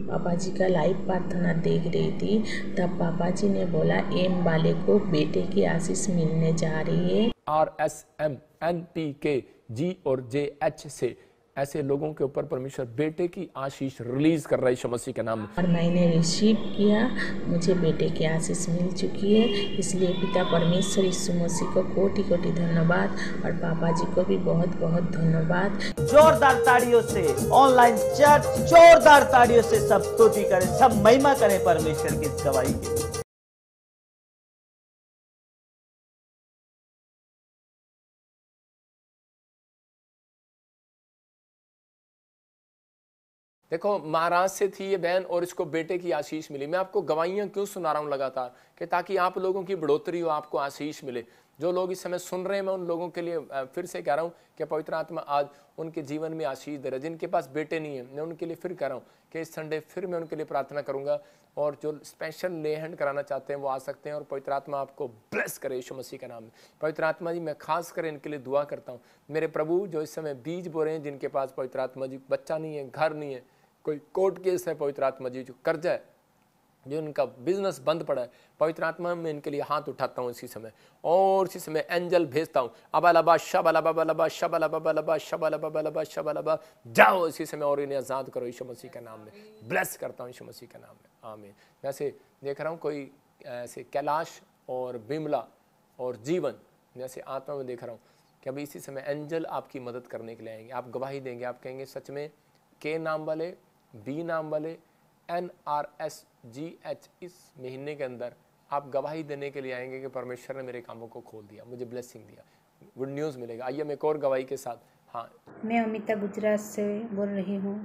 पापा जी का लाइव प्रार्थना देख रही थी तब पापा जी ने बोला एम वाले को बेटे की आशीष मिलने जा रही है R S M N P K G और जे एच से ऐसे लोगों के ऊपर परमेश्वर बेटे की आशीष रिलीज कर रहा है शमसी के नाम और मैंने रिसीव किया मुझे बेटे की आशीष मिल चुकी है इसलिए पिता परमेश्वर इस मसीह को कोटि कोटि धन्यवाद और पापा जी को भी बहुत बहुत धन्यवाद जोरदार ताड़ियों से ऑनलाइन चर्च जोरदार ताड़ियों से सब स्तुति करें सब महिमा करें परमेश्वर की गवाही के देखो महाराज से थी ये बहन और इसको बेटे की आशीष मिली मैं आपको गवाइयाँ क्यों सुना रहा हूँ लगातार कि ताकि आप लोगों की बढ़ोतरी हो आपको आशीष मिले जो लोग इस समय सुन रहे हैं मैं उन लोगों के लिए फिर से कह रहा हूँ कि पवित्र आत्मा आज उनके जीवन में आशीष दे रहा है जिनके पास बेटे नहीं है मैं उनके लिए फिर कह रहा हूँ कि इस संडे फिर मैं उनके लिए प्रार्थना करूँगा और जो स्पेशल ले हैंड कराना चाहते हैं वो आ सकते हैं और पवित्र आत्मा आपको ब्लेस करे यीशु मसीह के नाम में पवित्र आत्मा जी मैं खास कर इनके लिए दुआ करता हूँ मेरे प्रभु जो इस समय बीज बो रहे हैं जिनके पास पवित्र आत्मा जी बच्चा नहीं है घर नहीं है कोई कोर्ट केस है पवित्र आत्मा जी जो कर्जा है जो इनका बिजनेस बंद पड़ा है पवित्र आत्मा में इनके लिए हाथ उठाता हूँ इसी समय और इसी समय एंजल भेजता हूँ अब अलाबा शब अलाबा अलाबा शब अलाबा अलाबा शब अलाबा अलाबा शब अलाबा जाओ इसी समय और इन्हें आज़ाद करो यीशु मसीह के नाम में ब्लेस करता हूँ यीशु मसीह के नाम में आमीन जैसे देख रहा हूँ कोई ऐसे कैलाश और बिमला और जीवन जैसे आत्मा में देख रहा हूँ कि अभी इसी समय एंजल आपकी मदद करने के लिए आएंगे आप गवाही देंगे आप कहेंगे सच में के नाम वाले बी नाम वाले N R S G H इस महीने के अंदर आप गवाही देने के लिए आएंगे कि परमेश्वर ने मेरे कामों को खोल दिया मुझे ब्लेसिंग दिया गुड न्यूज़ मिलेगा आइए मैं एक और गवाही के साथ हाँ मैं अमिता गुजरात से बोल रही हूँ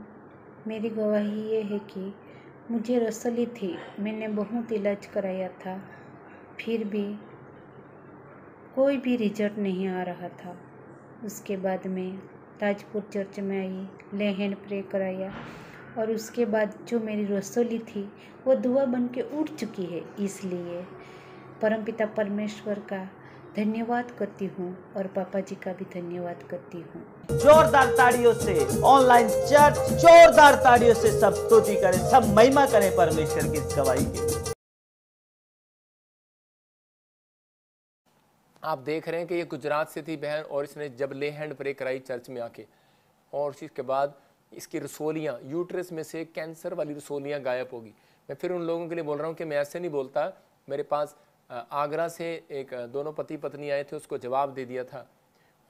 मेरी गवाही ये है कि मुझे रसली थी मैंने बहुत इलाज कराया था फिर भी कोई भी रिजल्ट नहीं आ रहा था उसके बाद में ताजपुर चर्च में आई लेहन प्रे कराया और उसके बाद जो मेरी रसोली थी वो धुआ बन के उड़ चुकी है इसलिए परमपिता परमेश्वर का धन्यवाद करती हूँ और पापा जी का भी धन्यवाद करती हूँ जोरदार ताड़ियों से ऑनलाइन चर्च जोरदार ताड़ियों से सब स्तुति करें सब महिमा करें परमेश्वर की गवाही की आप देख रहे हैं कि ये गुजरात से थी बहन और इसने जब ले हैंड प्रे कराई चर्च में आके और उसके बाद इसकी रसोलियाँ यूट्रस में से कैंसर वाली रसोलियाँ गायब होगी मैं फिर उन लोगों के लिए बोल रहा हूँ कि मैं ऐसे नहीं बोलता मेरे पास आगरा से एक दोनों पति पत्नी आए थे उसको जवाब दे दिया था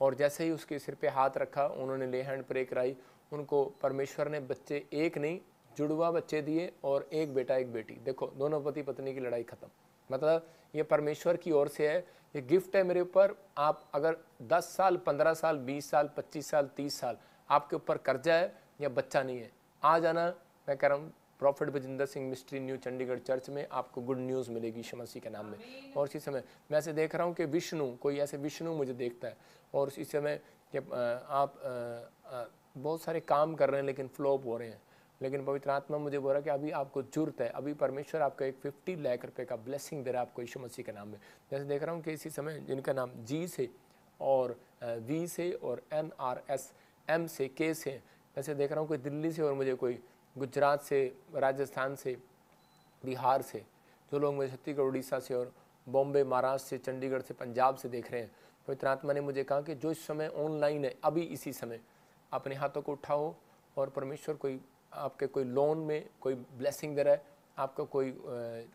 और जैसे ही उसके सिर पे हाथ रखा उन्होंने ले हैंड प्रे कराई उनको परमेश्वर ने बच्चे एक नहीं जुड़वा बच्चे दिए और एक बेटा एक बेटी देखो दोनों पति पत्नी की लड़ाई ख़त्म मतलब ये परमेश्वर की ओर से है ये गिफ्ट है मेरे ऊपर आप अगर 10 साल 15 साल 20 साल 25 साल 30 साल आपके ऊपर कर्जा है या बच्चा नहीं है आ जाना मैं कह रहा हूँ prophet Bajinder Singh ministry new Chandigarh church में आपको गुड न्यूज़ मिलेगी शमसी मसीह के नाम में और इसी समय मैं ऐसे देख रहा हूँ कि विष्णु कोई ऐसे विष्णु मुझे देखता है और इसी समय जब आप बहुत सारे काम कर रहे हैं लेकिन फ्लॉप हो रहे हैं लेकिन पवित्र आत्मा मुझे बोल रहा है कि अभी आपको जरूरत है अभी परमेश्वर आपको एक फिफ्टी लाख रुपए का ब्लेसिंग दे रहा है आपको यीशु मसीह के नाम में जैसे देख रहा हूँ कि इसी समय जिनका नाम जी से और वी से और एन आर एस एम से के से वैसे देख रहा हूँ कोई दिल्ली से और मुझे कोई गुजरात से राजस्थान से बिहार से जो लोग मुझे छत्तीसगढ़ उड़ीसा से और बॉम्बे महाराष्ट्र से चंडीगढ़ से पंजाब से देख रहे हैं पवित्र आत्मा ने मुझे कहा कि जो इस समय ऑनलाइन है अभी इसी समय अपने हाथों को उठाओ और परमेश्वर कोई आपके कोई लोन में कोई ब्लेसिंग दे रहा है आपका कोई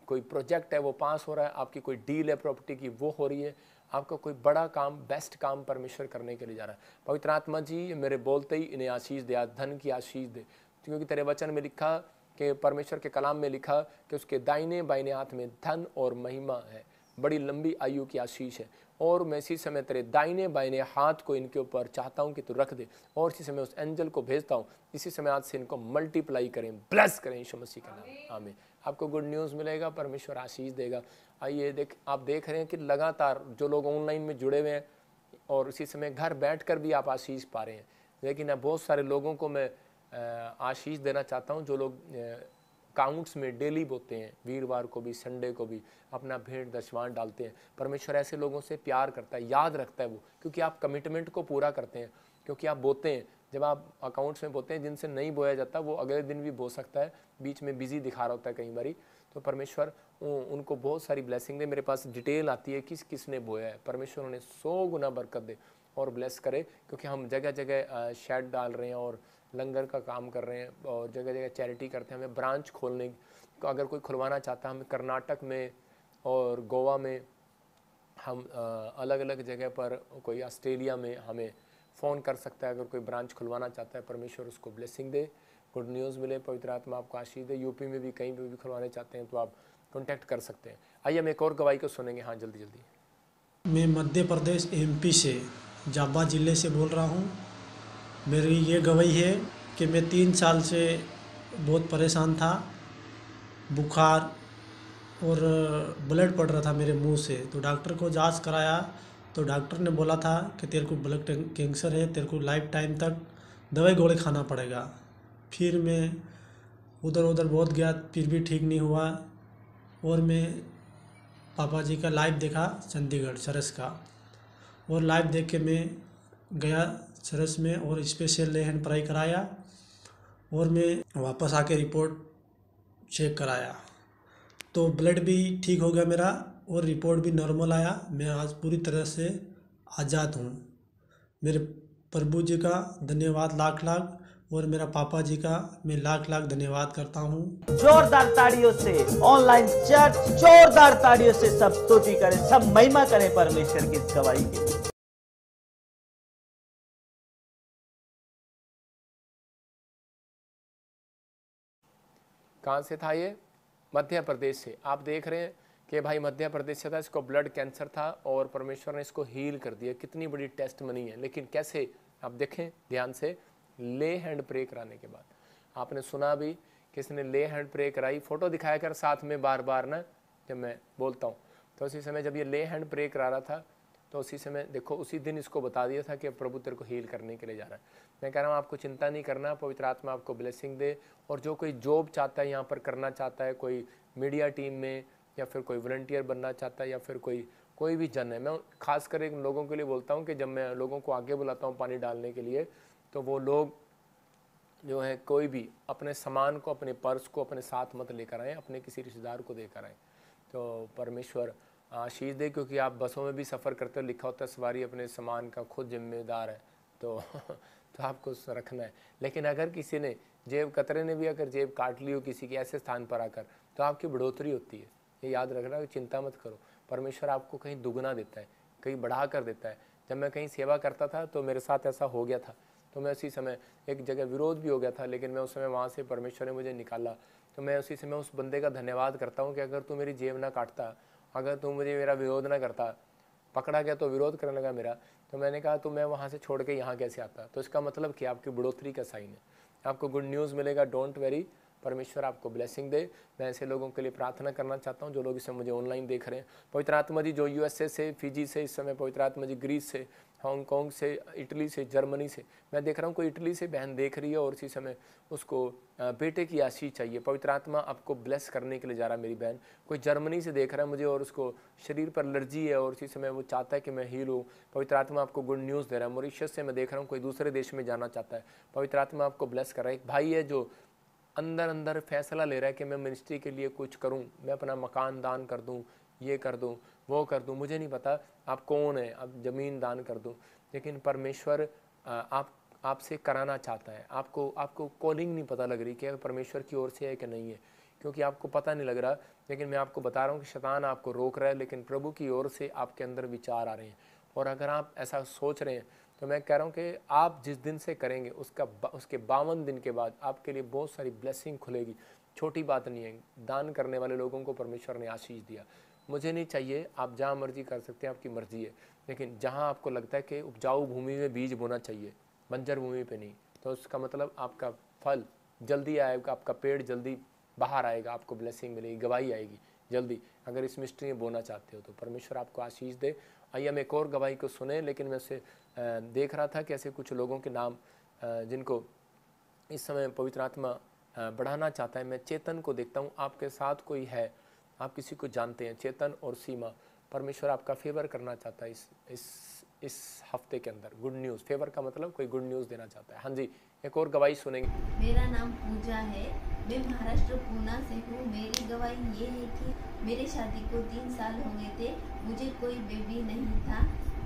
कोई प्रोजेक्ट है वो पास हो रहा है आपकी कोई डील है प्रॉपर्टी की वो हो रही है आपका कोई बड़ा काम बेस्ट काम परमेश्वर करने के लिए जा रहा है पवित्र आत्मा जी मेरे बोलते ही इन्हें आशीष दे धन की आशीष दे क्योंकि तेरे वचन में लिखा कि परमेश्वर के कलाम में लिखा कि उसके दाइने बाइने हाथ में धन और महिमा है बड़ी लंबी आयु की आशीष है और मैं इसी समय तेरे दाइने बाइने हाथ को इनके ऊपर चाहता हूँ कि तू रख दे और इसी समय उस एंजल को भेजता हूँ इसी समय आज से इनको मल्टीप्लाई करें ब्लेस करें यीशु मसीह का नाम आमीन आपको गुड न्यूज़ मिलेगा परमेश्वर आशीष देगा आइए देख आप देख रहे हैं कि लगातार जो लोग ऑनलाइन में जुड़े हुए हैं और उसी समय घर बैठ कर भी आप आशीष पा रहे हैं लेकिन अब बहुत सारे लोगों को मैं आशीष देना चाहता हूँ जो लोग काउंट्स में डेली बोते हैं वीरवार को भी संडे को भी अपना भेंट दशवान डालते हैं परमेश्वर ऐसे लोगों से प्यार करता है याद रखता है वो क्योंकि आप कमिटमेंट को पूरा करते हैं क्योंकि आप बोते हैं जब आप अकाउंट्स में बोते हैं जिनसे नहीं बोया जाता वो अगले दिन भी बो सकता है बीच में बिजी दिखा रहा होता है कई बारी तो परमेश्वर उनको बहुत सारी ब्लेसिंग दे मेरे पास डिटेल आती है किस किसने बोया है परमेश्वर उन्हें सौ गुना बरकत दे और ब्लेस करे क्योंकि हम जगह जगह शेड डाल रहे हैं और लंगर का काम कर रहे हैं और जगह जगह चैरिटी करते हैं हमें ब्रांच खोलने अगर कोई खुलवाना चाहता है हमें कर्नाटक में और गोवा में हम अलग अलग जगह पर कोई ऑस्ट्रेलिया में हमें फ़ोन कर सकता है अगर कोई ब्रांच खुलवाना चाहता है परमेश्वर उसको ब्लेसिंग दे गुड न्यूज़ मिले पवित्र आत्मा आपको आशीष दे यूपी में भी कहीं पर भी खुलवाने चाहते हैं तो आप कॉन्टैक्ट कर सकते हैं आइए हम एक और गवाही को सुनेंगे हाँ जल्दी जल्दी मैं मध्य प्रदेश एम से जाबा ज़िले से बोल रहा हूँ मेरी ये गवाही है कि मैं तीन साल से बहुत परेशान था बुखार और ब्लड पड़ रहा था मेरे मुंह से तो डॉक्टर को जांच कराया तो डॉक्टर ने बोला था कि तेरे को ब्लड कैंसर है तेरे को लाइफ टाइम तक दवाई गोली खाना पड़ेगा फिर मैं उधर उधर बहुत गया फिर भी ठीक नहीं हुआ और मैं पापा जी का लाइव देखा चंडीगढ़ सरस का और लाइव देख के मैं गया सरस में और स्पेशल हैंड पढ़ाई कराया और मैं वापस आके रिपोर्ट चेक कराया तो ब्लड भी ठीक हो गया मेरा और रिपोर्ट भी नॉर्मल आया मैं आज पूरी तरह से आज़ाद हूँ मेरे प्रभु जी का धन्यवाद लाख लाख और मेरा पापा जी का मैं लाख लाख धन्यवाद करता हूँ जोरदार ताड़ियों से ऑनलाइन चर्च जोरदार ताड़ियों से सब स्तुति करें सब महिमा करें परमेश्वर की गवाही के कहाँ से था ये मध्य प्रदेश से आप देख रहे हैं कि भाई मध्य प्रदेश से था इसको ब्लड कैंसर था और परमेश्वर ने इसको हील कर दिया कितनी बड़ी टेस्ट मनी है लेकिन कैसे आप देखें ध्यान से ले हैंड प्रे कराने के बाद आपने सुना भी कि इसने ले हैंड प्रे कराई फोटो दिखाया कर साथ में बार बार ना जब मैं बोलता हूँ तो उसी समय जब ये ले हैंड प्रे करा रहा था तो उसी समय देखो उसी दिन इसको बता दिया था कि प्रभु तेरे को हील करने के लिए जा रहा है मैं कह रहा हूँ आपको चिंता नहीं करना पवित्र आत्मा आपको ब्लेसिंग दे और जो कोई जॉब चाहता है यहाँ पर करना चाहता है कोई मीडिया टीम में या फिर कोई वॉल्टियर बनना चाहता है या फिर कोई कोई भी जन है मैं खास कर एक लोगों के लिए बोलता हूँ कि जब मैं लोगों को आगे बुलाता हूँ पानी डालने के लिए तो वो लोग जो है कोई भी अपने सामान को अपने पर्स को अपने साथ मत लेकर आएँ अपने किसी रिश्तेदार को देकर आएँ तो परमेश्वर आशीष दे क्योंकि आप बसों में भी सफ़र करते हो लिखा होता है सवारी अपने सामान का खुद जिम्मेदार है तो तो आपको रखना है लेकिन अगर किसी ने जेब कतरे ने भी अगर जेब काट ली हो किसी के ऐसे स्थान पर आकर तो आपकी बढ़ोतरी होती है ये याद रखना कि चिंता मत करो परमेश्वर आपको कहीं दुगना देता है कहीं बढ़ा कर देता है जब मैं कहीं सेवा करता था तो मेरे साथ ऐसा हो गया था तो मैं उसी समय एक जगह विरोध भी हो गया था लेकिन मैं उस समय वहाँ से परमेश्वर ने मुझे निकाला तो मैं उसी समय उस बंदे का धन्यवाद करता हूँ कि अगर तू मेरी जेब ना काटता अगर तू मुझे मेरा विरोध ना करता पकड़ा गया तो विरोध करने लगा मेरा तो मैंने कहा तो मैं वहाँ से छोड़ के यहाँ कैसे आता तो इसका मतलब कि आपकी बढ़ोतरी का साइन है आपको गुड न्यूज़ मिलेगा डोंट वेरी परमेश्वर आपको ब्लेसिंग दे मैं ऐसे लोगों के लिए प्रार्थना करना चाहता हूँ जो लोग इसे मुझे ऑनलाइन देख रहे हैं पवित्र आत्मा जी जो यूएसए से फिजी से इस समय पवित्र आत्मा जी ग्रीस से हांगकॉन्ग से इटली से जर्मनी से मैं देख रहा हूँ कोई इटली से बहन देख रही है और इसी समय उसको बेटे की आशीष चाहिए पवित्र आत्मा आपको ब्लेस करने के लिए जा रहा है मेरी बहन कोई जर्मनी से देख रहा है मुझे और उसको शरीर पर एलर्जी है और इसी समय वो चाहता है कि मैं हील हूँ पवित्र आत्मा आपको गुड न्यूज़ दे रहा है मॉरिशस से मैं देख रहा हूँ कोई दूसरे देश में जाना चाहता है पवित्र आत्मा आपको ब्लेस कर रहा है एक भाई है जो अंदर अंदर फैसला ले रहा है कि मैं मिनिस्ट्री के लिए कुछ करूं मैं अपना मकान दान कर दूं ये कर दूं वो कर दूं मुझे नहीं पता आप कौन है आप ज़मीन दान कर दूं लेकिन परमेश्वर आप आपसे कराना चाहता है आपको आपको कॉलिंग नहीं पता लग रही कि परमेश्वर की ओर से है कि नहीं है क्योंकि आपको पता नहीं लग रहा लेकिन मैं आपको बता रहा हूँ कि शैतान आपको रोक रहा है लेकिन प्रभु की ओर से आपके अंदर विचार आ रहे हैं और अगर आप ऐसा सोच रहे हैं तो मैं कह रहा हूँ कि आप जिस दिन से करेंगे उसका उसके बावन दिन के बाद आपके लिए बहुत सारी ब्लेसिंग खुलेगी छोटी बात नहीं है दान करने वाले लोगों को परमेश्वर ने आशीष दिया मुझे नहीं चाहिए आप जहाँ मर्जी कर सकते हैं आपकी मर्जी है लेकिन जहाँ आपको लगता है कि उपजाऊ भूमि में बीज बोना चाहिए बंजर भूमि पे नहीं तो उसका मतलब आपका फल जल्दी आएगा आपका पेड़ जल्दी बाहर आएगा आपको ब्लेसिंग मिलेगी गवाही आएगी जल्दी अगर इस मिस्ट्री में बोना चाहते हो तो परमेश्वर आपको आशीष दे आइए हम एक और गवाही को सुने लेकिन मैं उसे देख रहा था कि ऐसे कुछ लोगों के नाम जिनको इस समय पवित्र आत्मा बढ़ाना चाहता है मैं चेतन को देखता हूँ आपके साथ कोई है आप किसी को जानते हैं चेतन और सीमा परमेश्वर आपका फेवर करना चाहता है इस इस इस हफ्ते के अंदर गुड न्यूज़ फेवर का मतलब कोई गुड न्यूज़ देना चाहता है हाँ जी एक और गवाही सुनेंगे मेरा नाम पूजा है मैं महाराष्ट्र पूना से हूँ मेरी गवाही ये है कि मेरी शादी को तीन साल हो गए थे मुझे कोई बेबी नहीं था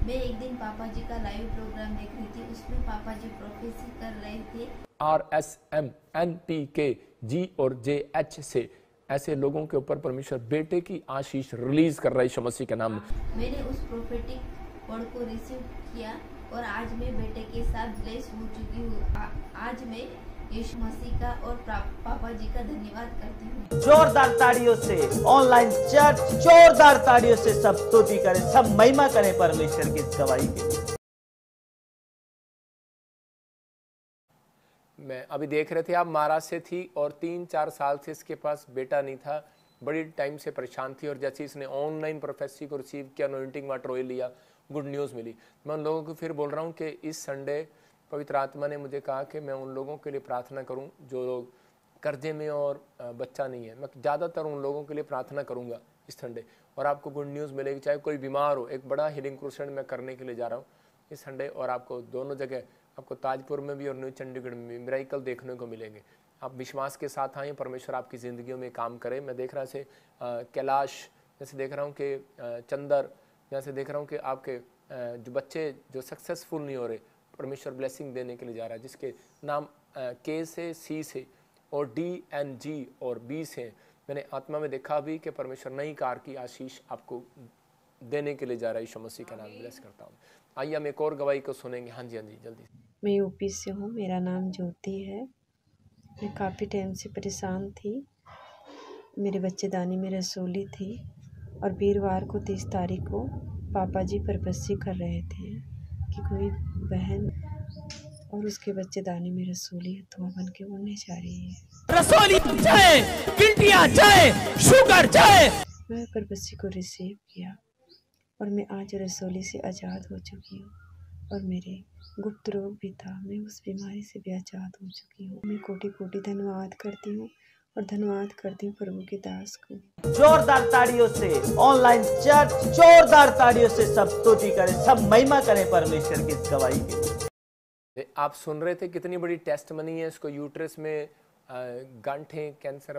मैं एक दिन पापा जी का लाइव प्रोग्राम देख रही थी उसमें पापा जी प्रोफेसी कर रहे थे R S M N P K G और जे एच से ऐसे लोगों के ऊपर परमेश्वर बेटे की आशीष रिलीज कर रहा है शमसी के नाम मैंने उस प्रोफेटिक वर्ड को रिसीव किया और आज मैं बेटे के साथ ब्लेस हो चुकी हूँ आज मैं यीशु मसीह का और पापा जी का धन्यवाद करती हूँ जोरदार ताड़ियों से ऑनलाइन चर्च जोरदार ताड़ियों से सब स्तुति करें सब महिमा करें परमेश्वर की गवाही के मैं अभी देख रहे थे आप महाराज से थी और तीन चार साल से इसके पास बेटा नहीं था बड़ी टाइम से परेशान थी और जैसे इसने ऑनलाइन प्रोफेसी को रिसीव किया अनोइंटिंग वाटर ऑयल लिया गुड न्यूज़ मिली मैं उन लोगों को फिर बोल रहा हूँ कि इस संडे पवित्र आत्मा ने मुझे कहा कि मैं उन लोगों के लिए प्रार्थना करूं जो लोग कर्जे में और बच्चा नहीं है मैं ज़्यादातर उन लोगों के लिए प्रार्थना करूंगा इस संडे और आपको गुड न्यूज़ मिलेगी चाहे कोई बीमार हो एक बड़ा हीलिंग क्रोशन मैं करने के लिए जा रहा हूँ इस संडे और आपको दोनों जगह आपको ताजपुर में भी और न्यू चंडीगढ़ में भी मेराइकल देखने को मिलेंगे आप विश्वास के साथ आएँ परमेश्वर आपकी ज़िंदगी में काम करें मैं देख रहा से कैलाश जैसे देख रहा हूँ कि चंदर जैसे देख रहा हूँ कि आपके जो बच्चे जो सक्सेसफुल नहीं हो रहे परमेश्वर ब्लेसिंग देने के लिए जा रहा है जिसके नाम के से सी से और डी एन जी और बी से मैंने आत्मा में देखा भी कि परमेश्वर नई कार की आशीष आपको देने के लिए जा रहा है यीशु मसीह का नाम ब्लेस करता हूँ आइए हम एक और गवाही को सुनेंगे हाँ जी हाँ जी जल्दी मैं यूपी से हूँ मेरा नाम ज्योति है मैं काफ़ी टाइम से परेशान थी मेरे बच्चेदानी में रसोली थी और वीरवार को तीस तारीख को पापा जी परपस्सी कर रहे थे की कोई बहन और उसके बच्चे दाने में रसोली हथवा तो बन के उड़ने जा रही है रसोली चाहे तो शुगर चाहे मैं बच्ची को रिसीव किया और मैं आज रसोली से आज़ाद हो चुकी हूँ और मेरे गुप्त रोग भी था मैं उस बीमारी से भी आज़ाद हो चुकी हूँ मैं कोटि कोटि धन्यवाद करती हूँ और धन्यवाद करती हूँ प्रभु के दास को जोरदार ताड़ियों से ऑनलाइन चर्च जोरदार ताड़ियों से सब स्तुति करें सब महिमा करें परमेश्वर की गवाही के आप सुन रहे थे कितनी बड़ी टेस्ट मनी है इसको यूट्रस में गांठें कैंसर